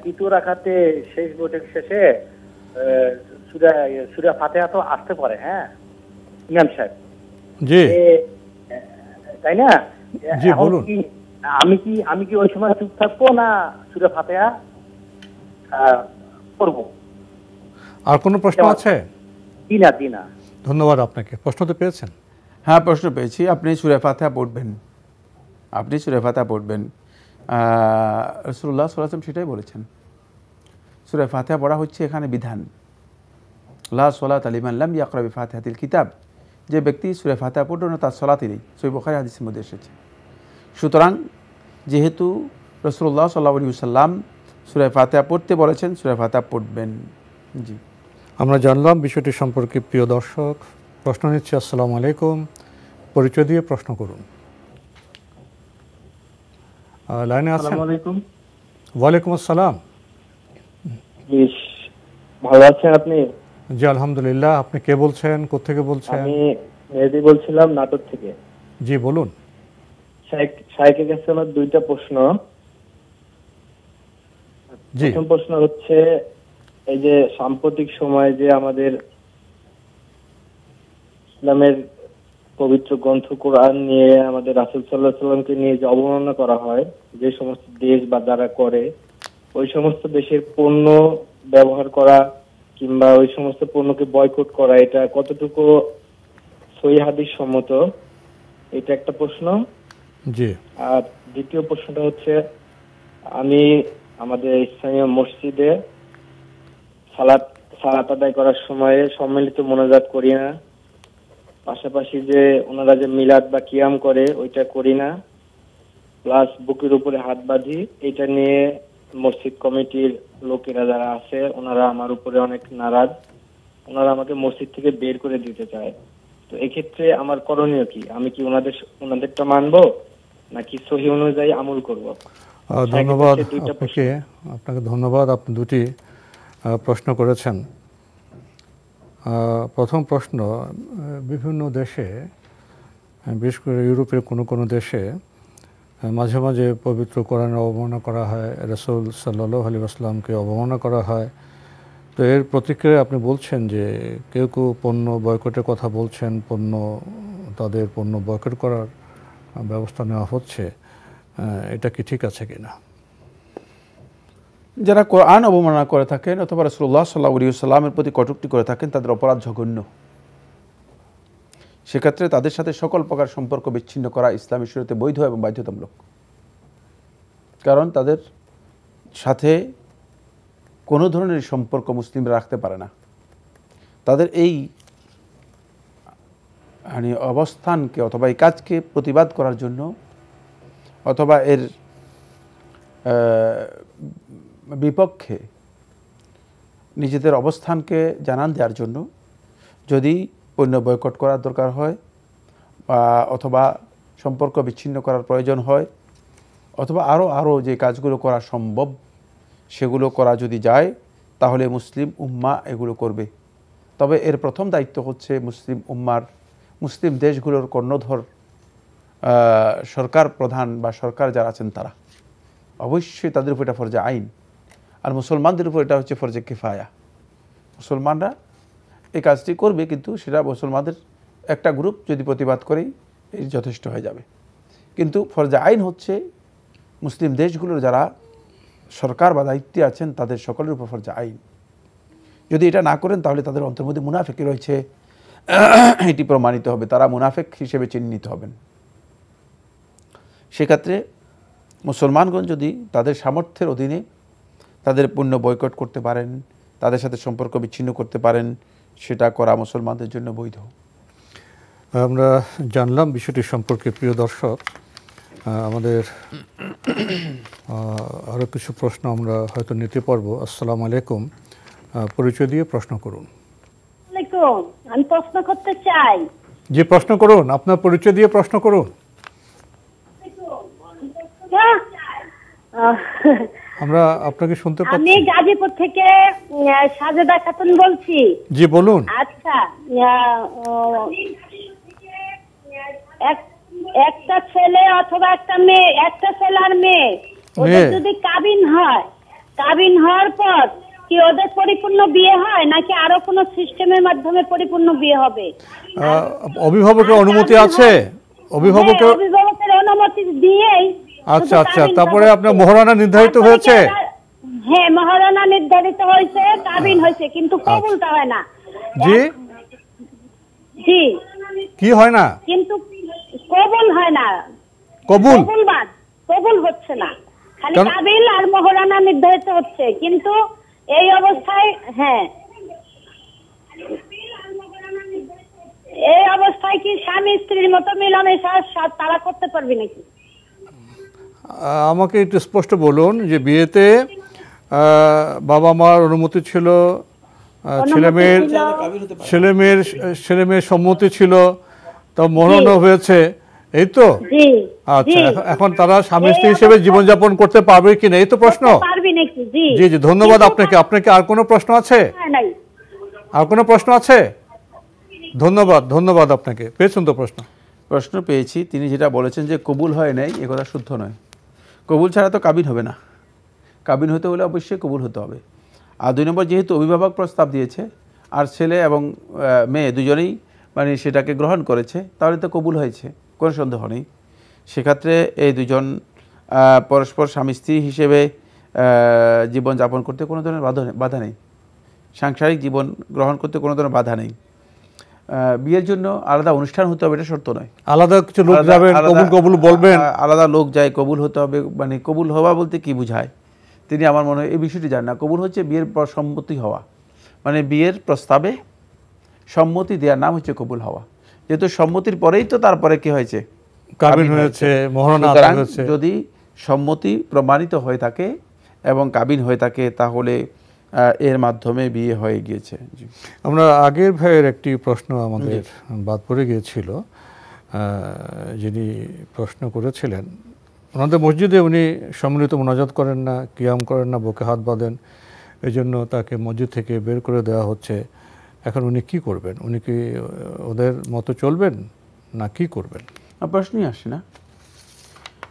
তৃতীয় রাখাতে শেষ বৈঠক শেষে সুরা সুরা ফাতেহা আসতে পারে হ্যাঁ ইমাম সাহেব জি তাই না জি বলুন আমি কি আমি কি ওই সময় চুপ থাকবো না আর কোনো প্রশ্ন আছে ধন্যবাদ আপনাকে প্রশ্ন তো পেয়েছেন হ্যাঁ প্রশ্ন পেয়েছি আপনি সুরে ফাতেহা পড়বেন আপনি সুরে ফাতেহা পড়বেন রসুল্লাহ সাল্লাম সেটাই বলেছেন সুরে ফাতেহা পড়া হচ্ছে এখানে বিধান লা সোলা তালিমান লাম ইয়াকরাবি ফাতেহাতিল কিতাব যে ব্যক্তি সুরে ফাতেহা পড়বে না তার সলাতে নেই সই বখারি হাদিসের মধ্যে এসেছে সুতরাং যেহেতু রসুল্লাহ সাল্লাহ সাল্লাম সুরে ফাতেহা পড়তে বলেছেন সুরে ফাতেহা পড়বেন জি আমরা জানলাম বিষয়টি সম্পর্কে প্রিয় দর্শক প্রশ্ন নিচ্ছি আসসালামু আলাইকুম পরিচয় দিয়ে প্রশ্ন করুন লাইনে আসসালামু আলাইকুম ওয়ালাইকুম আসসালাম ভালো আছেন আপনি জি আলহামদুলিল্লাহ আপনি কে বলছেন কোথেকে বলছেন আমি মেহেদি বলছিলাম নাটক থেকে জি বলুন কাছে আমার দুইটা প্রশ্ন প্রথম প্রশ্ন হচ্ছে এই যে সাম্প্রতিক সময়ে যে আমাদের ইসলামের পবিত্র গ্রন্থ কোরআন নিয়ে আমাদের রাসুল সাল্লাহ সাল্লামকে নিয়ে যে অবমাননা করা হয় যে সমস্ত দেশ বা যারা করে ওই সমস্ত দেশের পণ্য ব্যবহার করা কিংবা ওই সমস্ত পণ্যকে বয়কট করা এটা কতটুকু সই হাদিস সম্মত এটা একটা প্রশ্ন জি আর দ্বিতীয় প্রশ্নটা হচ্ছে আমি আমাদের স্থানীয় মসজিদে সালাত সালাত আদায় করার সময়ে সম্মিলিত মোনাজাত করি না পাশাপাশি যে ওনারা যে মিলাদ বা কিয়াম করে ওইটা করি না প্লাস বুকের উপরে হাত বাঁধি এটা নিয়ে মসজিদ কমিটির লোকেরা যারা আছে ওনারা আমার উপরে অনেক নারাজ ওনারা আমাকে মসজিদ থেকে বের করে দিতে চায় তো এক্ষেত্রে আমার করণীয় কি আমি কি ওনাদের ওনাদেরটা মানবো নাকি সহি অনুযায়ী আমল করব ধন্যবাদ আপনাকে আপনাকে ধন্যবাদ আপনি দুটি প্রশ্ন করেছেন প্রথম প্রশ্ন বিভিন্ন দেশে বিশেষ করে ইউরোপের কোনো কোনো দেশে মাঝে মাঝে পবিত্র কোরআনে অবমাননা করা হয় রসুল সাল্লাহ আলী আসলামকে অবমাননা করা হয় তো এর প্রতিক্রিয়ায় আপনি বলছেন যে কেউ কেউ পণ্য বয়কটের কথা বলছেন পণ্য তাদের পণ্য বয়কট করার ব্যবস্থা নেওয়া হচ্ছে এটা কি ঠিক আছে কিনা যারা কোরআন অবমাননা করে থাকেন অথবা রসুল্লাহ সাল্লাহ সাল্লামের প্রতি কটুক্তি করে থাকেন তাদের অপরাধ জঘন্য সেক্ষেত্রে তাদের সাথে সকল প্রকার সম্পর্ক বিচ্ছিন্ন করা ইসলামী শুরুতে বৈধ এবং বাধ্যতামূলক কারণ তাদের সাথে কোনো ধরনের সম্পর্ক মুসলিমরা রাখতে পারে না তাদের এই মানে অবস্থানকে অথবা এই কাজকে প্রতিবাদ করার জন্য অথবা এর বিপক্ষে নিজেদের অবস্থানকে জানান দেওয়ার জন্য যদি পণ্য বয়কট করার দরকার হয় বা অথবা সম্পর্ক বিচ্ছিন্ন করার প্রয়োজন হয় অথবা আরও আরও যে কাজগুলো করা সম্ভব সেগুলো করা যদি যায় তাহলে মুসলিম উম্মা এগুলো করবে তবে এর প্রথম দায়িত্ব হচ্ছে মুসলিম উম্মার মুসলিম দেশগুলোর কর্ণধর সরকার প্রধান বা সরকার যারা আছেন তারা অবশ্যই তাদের উপর এটা ফরজে আইন আর মুসলমানদের উপর এটা হচ্ছে ফরজে কিফায়া মুসলমানরা এই কাজটি করবে কিন্তু সেটা মুসলমানদের একটা গ্রুপ যদি প্রতিবাদ করেই এই যথেষ্ট হয়ে যাবে কিন্তু ফরজা আইন হচ্ছে মুসলিম দেশগুলোর যারা সরকার বা দায়িত্বে আছেন তাদের সকলের উপর ফরজা আইন যদি এটা না করেন তাহলে তাদের অন্তর মধ্যে রয়েছে এটি প্রমাণিত হবে তারা মুনাফেক হিসেবে চিহ্নিত হবেন সেক্ষেত্রে মুসলমানগণ যদি তাদের সামর্থ্যের অধীনে তাদের পণ্য বয়কট করতে পারেন তাদের সাথে সম্পর্ক বিচ্ছিন্ন করতে পারেন সেটা করা মুসলমানদের জন্য বৈধ আমরা জানলাম বিষয়টি সম্পর্কে প্রিয় দর্শক আমাদের আরও কিছু প্রশ্ন আমরা হয়তো নিতে পারবো আসসালাম আলাইকুম পরিচয় দিয়ে প্রশ্ন করুন আমি প্রশ্ন করতে চাই যে প্রশ্ন করুন আপনার পরিচয় দিয়ে প্রশ্ন করুন আমরা আপনাকে শুনতে পাচ্ছি আমি গাজীপুর থেকে সাজেদা খাতুন বলছি জি বলুন আচ্ছা একটা ছেলে অথবা একটা মেয়ে একটা ছেলে আর মেয়ে ওদের যদি কাবিন হয় কাবিন হওয়ার পর কি ওদের পরিপূর্ণ বিয়ে হয় নাকি আরো কোন সিস্টেমের মাধ্যমে পরিপূর্ণ বিয়ে হবে অভিভাবকের অনুমতি আছে অভিভাবকের হ্যাঁ, অভিভাবকের অনুমতি দিয়েই আচ্ছা আচ্ছা তারপরে আপনার মোহরানা নির্ধারিত হয়েছে হ্যাঁ মহারানা নির্ধারিত হয়েছে কাবিন হয়েছে কিন্তু আচ্ছা। কবুলটা হয় না জি জি কি হয় না কিন্তু কবুল হয় না কবুল কবুলবাদ কবুল হচ্ছে না খালি কাবিল আর মহারানা নির্ধারিত হচ্ছে কিন্তু এই অবস্থায় হ্যাঁ এই অবস্থায় কি স্বামী স্ত্রীর মতো করতে নাকি আমাকে একটু স্পষ্ট বলুন যে বিয়েতে বাবা মার অনুমতি ছিল ছেলেমেয়ের ছেলেমেয়ের ছেলেমেয়ের সম্মতি ছিল তা মনোন হয়েছে এই তো আচ্ছা এখন তারা স্বামী স্ত্রী হিসেবে জীবনযাপন করতে পারবে কিনা এই তো প্রশ্ন জি জি ধন্যবাদ আপনাকে আপনাকে আর কোনো প্রশ্ন আছে হ্যাঁ, আর কোনো প্রশ্ন আছে ধন্যবাদ ধন্যবাদ আপনাকে পেয়েছেন তো প্রশ্ন প্রশ্ন পেয়েছি তিনি যেটা বলেছেন যে কবুল হয় নাই এ কথা শুদ্ধ নয় কবুল ছাড়া তো কাবিন হবে না কাবিন হতে হলে অবশ্যই কবুল হতে হবে আর দুই নম্বর যেহেতু অভিভাবক প্রস্তাব দিয়েছে আর ছেলে এবং মেয়ে দুজনেই মানে সেটাকে গ্রহণ করেছে তাহলে তো কবুল হয়েছে কোনো সন্দেহ নেই সেক্ষেত্রে এই দুজন পরস্পর স্বামী স্ত্রী হিসেবে জীবনযাপন করতে কোনো ধরনের বাধা বাধা নেই সাংসারিক জীবন গ্রহণ করতে কোনো ধরনের বাধা নেই বিয়ের জন্য আলাদা অনুষ্ঠান হতে হবে এটা শর্ত নয় আলাদা কিছু লোক যাবে কবুল কবুল বলবেন আলাদা লোক যায় কবুল হতে হবে মানে কবুল হওয়া বলতে কি বোঝায় তিনি আমার মনে হয় এই বিষয়টি জান না কবুল হচ্ছে বিয়ের পর সম্মতি হওয়া মানে বিয়ের প্রস্তাবে সম্মতি দেওয়ার নাম হচ্ছে কবুল হওয়া যেহেতু সম্মতির পরেই তো তারপরে কি হয়েছে কাবিন হয়েছে যদি সম্মতি প্রমাণিত হয়ে থাকে এবং কাবিন হয়ে থাকে তাহলে এর মাধ্যমে বিয়ে হয়ে গিয়েছে আমরা আগের ভাইয়ের একটি প্রশ্ন আমাদের বাদ পড়ে গিয়েছিল যিনি প্রশ্ন করেছিলেন ওনাদের মসজিদে উনি সম্মিলিত মোনাজাত করেন না কিয়াম করেন না বুকে হাত বাঁধেন এই জন্য তাকে মসজিদ থেকে বের করে দেওয়া হচ্ছে এখন উনি কি করবেন উনি কি ওদের মতো চলবেন না কি করবেন প্রশ্নই আসে না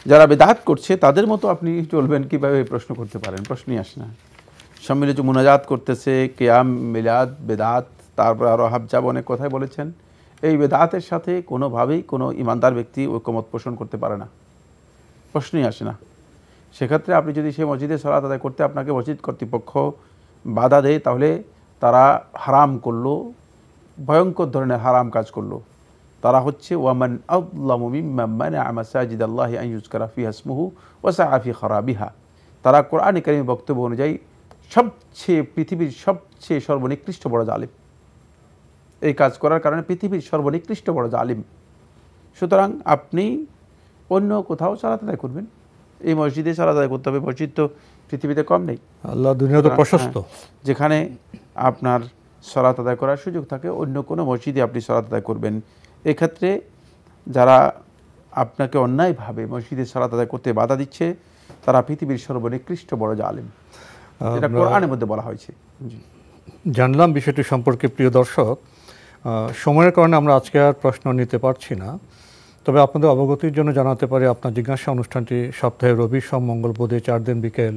যারা বেদাত করছে তাদের মতো আপনি চলবেন কিভাবে প্রশ্ন করতে পারেন প্রশ্নই আসে না সম্মিলিত মোনাজাত করতেছে কেয়াম মিলাদ বেদাত তারপর আরও হাবজাব অনেক কথাই বলেছেন এই বেদাতের সাথে কোনোভাবেই কোনো ইমানদার ব্যক্তি ঐক্যমত পোষণ করতে পারে না প্রশ্নই আসে না সেক্ষেত্রে আপনি যদি সেই মসজিদে সলাত আদায় করতে আপনাকে মসজিদ কর্তৃপক্ষ বাধা দেয় তাহলে তারা হারাম করলো ভয়ঙ্কর ধরনের হারাম কাজ করলো তারা হচ্ছে ওয়ামান আউল্লামিমানে ওয়াসা আফি খরাবিহা তারা কোরআন বক্তব্য অনুযায়ী সবচেয়ে পৃথিবীর সবচেয়ে সর্বনিকৃষ্ট বড় জালিম এই কাজ করার কারণে পৃথিবীর সর্বনিকৃষ্ট বড় জালিম সুতরাং আপনি অন্য কোথাও চালাতে করবেন এই মসজিদে চালাতে করতে হবে মসজিদ তো পৃথিবীতে কম নেই আল্লাহ দুনিয়া তো প্রশস্ত হ্যাঁ, যেখানে আপনার সরাত আদায় করার সুযোগ থাকে অন্য কোনো মসজিদে আপনি সরাত আদায় করবেন এক্ষেত্রে যারা আপনাকে অন্যায়ভাবে মসজিদে সরাত আদায় করতে বাধা দিচ্ছে তারা পৃথিবীর সর্বনিকৃষ্ট বড় জালিম কোরআনের মধ্যে বলা হয়েছে জানলাম বিষয়টি সম্পর্কে প্রিয় দর্শক সময়ের কারণে আমরা আজকে আর প্রশ্ন নিতে পারছি না তবে আপনাদের অবগতির জন্য জানাতে পারি আপনার জিজ্ঞাসা অনুষ্ঠানটি সপ্তাহে রবি সোম মঙ্গল বুধে চার দিন বিকেল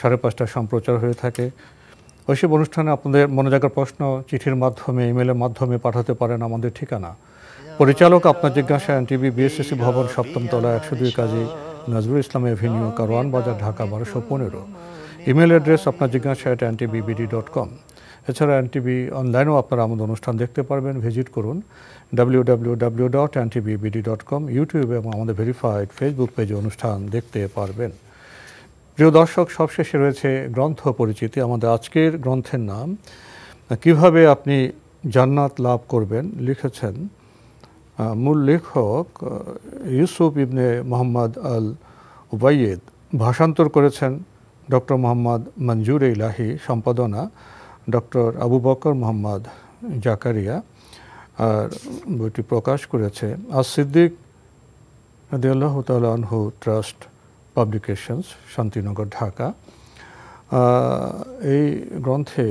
সাড়ে পাঁচটা সম্প্রচার হয়ে থাকে ওইসব অনুষ্ঠানে আপনাদের মনে জাগার প্রশ্ন চিঠির মাধ্যমে ইমেলের মাধ্যমে পাঠাতে পারেন আমাদের ঠিকানা পরিচালক আপনার জিজ্ঞাসা এনটিভি বিএসসিসি ভবন সপ্তম তলা একশো দুই কাজী নজরুল ইসলাম এভিনিউ কারওয়ান বাজার ঢাকা বারোশো পনেরো ইমেল অ্যাড্রেস আপনার জিজ্ঞাসা অ্যাট অ্যান্টিবিবিডি ডট কম এছাড়া এনটিভি অনলাইনেও আপনারা আমাদের অনুষ্ঠান দেখতে পারবেন ভিজিট করুন ডাব্লিউ ডাব্লিউ ডাব্লিউ ডট অ্যান্টিবিবিডি ডট কম ইউটিউব এবং আমাদের ভেরিফাইড ফেসবুক পেজে অনুষ্ঠান দেখতে পারবেন প্রিয় দর্শক সবশেষে রয়েছে গ্রন্থ পরিচিতি আমাদের আজকের গ্রন্থের নাম কিভাবে আপনি জান্নাত লাভ করবেন লিখেছেন মূল লেখক ইউসুফ ইবনে মোহাম্মদ আল ওবাইয়েদ ভাষান্তর করেছেন ডক্টর মোহাম্মদ মঞ্জুর ইলাহি সম্পাদনা ডক্টর আবু বকর মোহাম্মদ জাকারিয়া আর বইটি প্রকাশ করেছে আর সিদ্দিক রদিয়াল্লাহ তালহু ট্রাস্ট পাবলিকেশনস শান্তিনগর ঢাকা এই গ্রন্থে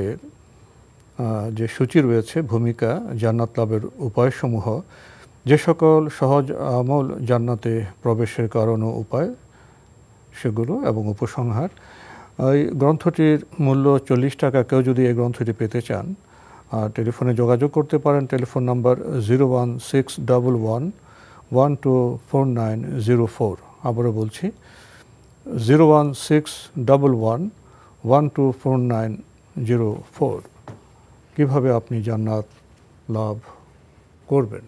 যে সূচি রয়েছে ভূমিকা জান্নাত লাভের উপায়সমূহ যে সকল সহজ আমল জান্নাতে প্রবেশের কারণ ও উপায় সেগুলো এবং উপসংহার ওই গ্রন্থটির মূল্য চল্লিশ টাকা কেউ যদি এই গ্রন্থটি পেতে চান আর টেলিফোনে যোগাযোগ করতে পারেন telephone number zero one six double one one two four nine zero four আবারও বলছি zero one six double one one two four nine zero four কীভাবে আপনি জান্নাত লাভ করবেন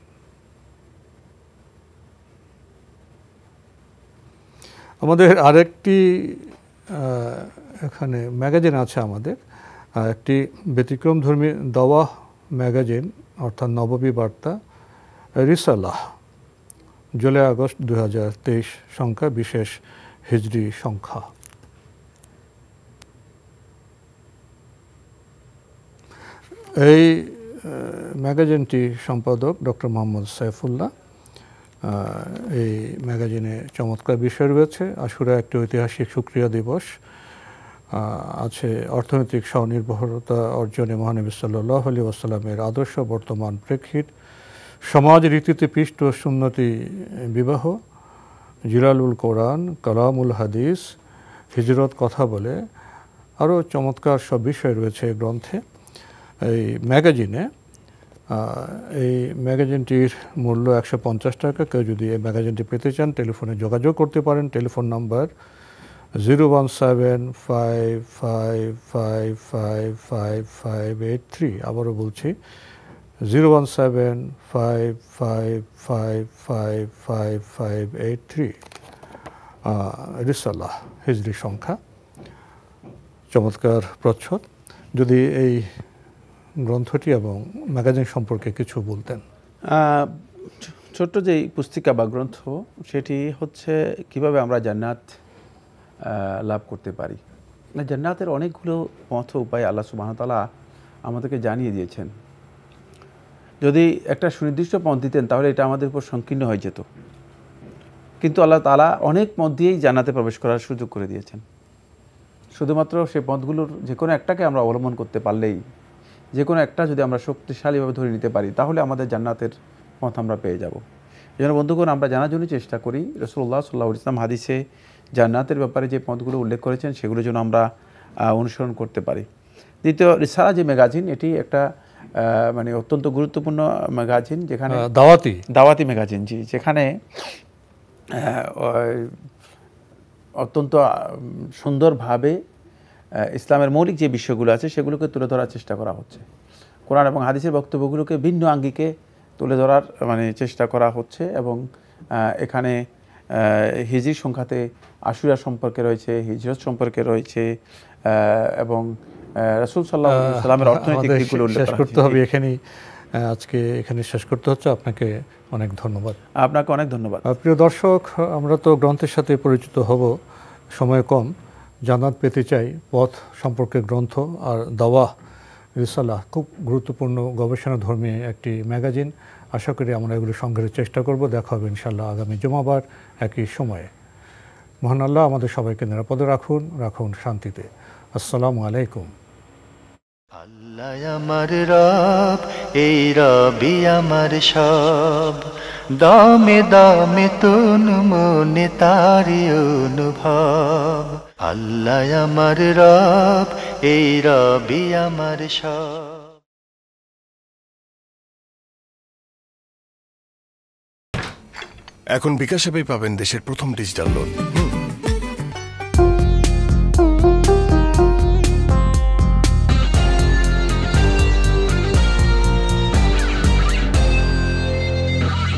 আমাদের আরেকটি এখানে ম্যাগাজিন আছে আমাদের একটি ব্যতিক্রম ধর্মী দাওয়াহ ম্যাগাজিন অর্থাৎ নববী বার্তা রিসালাহ জুলাই আগস্ট দু সংখ্যা বিশেষ হিজড়ি সংখ্যা এই ম্যাগাজিনটি সম্পাদক ডক্টর মোহাম্মদ সাইফুল্লাহ এই ম্যাগাজিনে চমৎকার বিষয় রয়েছে আসুরা একটি ঐতিহাসিক সুক্রিয়া দিবস আছে অর্থনৈতিক স্বনির্ভরতা অর্জনে মহানবী সাল্লাহ আলী আসসালামের আদর্শ বর্তমান প্রেক্ষিত সমাজ রীতিতে পিষ্ট সুন্নতি বিবাহ জিলালুল কোরআন কালামুল হাদিস হিজরত কথা বলে আরও চমৎকার সব বিষয় রয়েছে এই গ্রন্থে এই ম্যাগাজিনে এই ম্যাগাজিনটির মূল্য একশো পঞ্চাশ টাকা কেউ যদি এই ম্যাগাজিনটি পেতে চান টেলিফোনে যোগাযোগ করতে পারেন telephone number zero one seven five five five five five five eight three আবারও বলছি zero one seven five five five five five five eight three রিসাল্লাহ হিজরি সংখ্যা চমৎকার প্রচ্ছদ যদি এই গ্রন্থটি এবং ম্যাগাজিন সম্পর্কে কিছু বলতেন ছোট্ট যেই পুস্তিকা বা গ্রন্থ সেটি হচ্ছে কিভাবে আমরা জান্নাত লাভ করতে পারি জান্নাতের অনেকগুলো পথ উপায় আল্লাহ সুবাহতালা আমাদেরকে জানিয়ে দিয়েছেন যদি একটা সুনির্দিষ্ট পথ দিতেন তাহলে এটা আমাদের উপর সংকীর্ণ হয়ে যেত কিন্তু আল্লাহ তালা অনেক পথ দিয়েই জান্নাতে প্রবেশ করার সুযোগ করে দিয়েছেন শুধুমাত্র সে পথগুলোর যে কোনো একটাকে আমরা অবলম্বন করতে পারলেই যে কোনো একটা যদি আমরা শক্তিশালীভাবে ধরে নিতে পারি তাহলে আমাদের জান্নাতের পথ আমরা পেয়ে যাব এই জন্য বন্ধুগণ আমরা জানার জন্য চেষ্টা করি রসুল্লাহ সাল্লাহ ইসলাম হাদিসে জান্নাতের ব্যাপারে যে পথগুলো উল্লেখ করেছেন সেগুলো যেন আমরা অনুসরণ করতে পারি দ্বিতীয় রিসারা যে ম্যাগাজিন এটি একটা মানে অত্যন্ত গুরুত্বপূর্ণ ম্যাগাজিন যেখানে দাওয়াতি দাওয়াতি ম্যাগাজিন জি যেখানে অত্যন্ত সুন্দরভাবে ইসলামের মৌলিক যে বিষয়গুলো আছে সেগুলোকে তুলে ধরার চেষ্টা করা হচ্ছে কোরআন এবং হাদিসের বক্তব্যগুলোকে ভিন্ন আঙ্গিকে তুলে ধরার মানে চেষ্টা করা হচ্ছে এবং এখানে হিজির সংখ্যাতে আশুরা সম্পর্কে রয়েছে হিজরত সম্পর্কে রয়েছে এবং রসুল সাল্লাহ সাল্লামের অর্থনৈতিক দিকগুলো উল্লেখ করতে হবে এখানেই আজকে এখানে শেষ করতে হচ্ছে আপনাকে অনেক ধন্যবাদ আপনাকে অনেক ধন্যবাদ প্রিয় দর্শক আমরা তো গ্রন্থের সাথে পরিচিত হব সময় কম জানাত পেতে চাই পথ সম্পর্কে গ্রন্থ আর দাওয়া রিসালা খুব গুরুত্বপূর্ণ গবেষণা ধর্মী একটি ম্যাগাজিন আশা করি আমরা এগুলো সংগ্রহের চেষ্টা করব দেখা হবে ইনশাল্লাহ আগামী জমাবার একই সময়ে মহান আল্লাহ আমাদের সবাইকে নিরাপদে রাখুন রাখুন শান্তিতে আসসালামু আলাইকুম আল্লাহ আমার রব এই রবি আমার সব দামে দামে তুন মনে তারি অনুভব আল্লাহ আমার রব এই রবি আমার স এখন বিকাশ পাবেন দেশের প্রথম ডিজিটাল লোন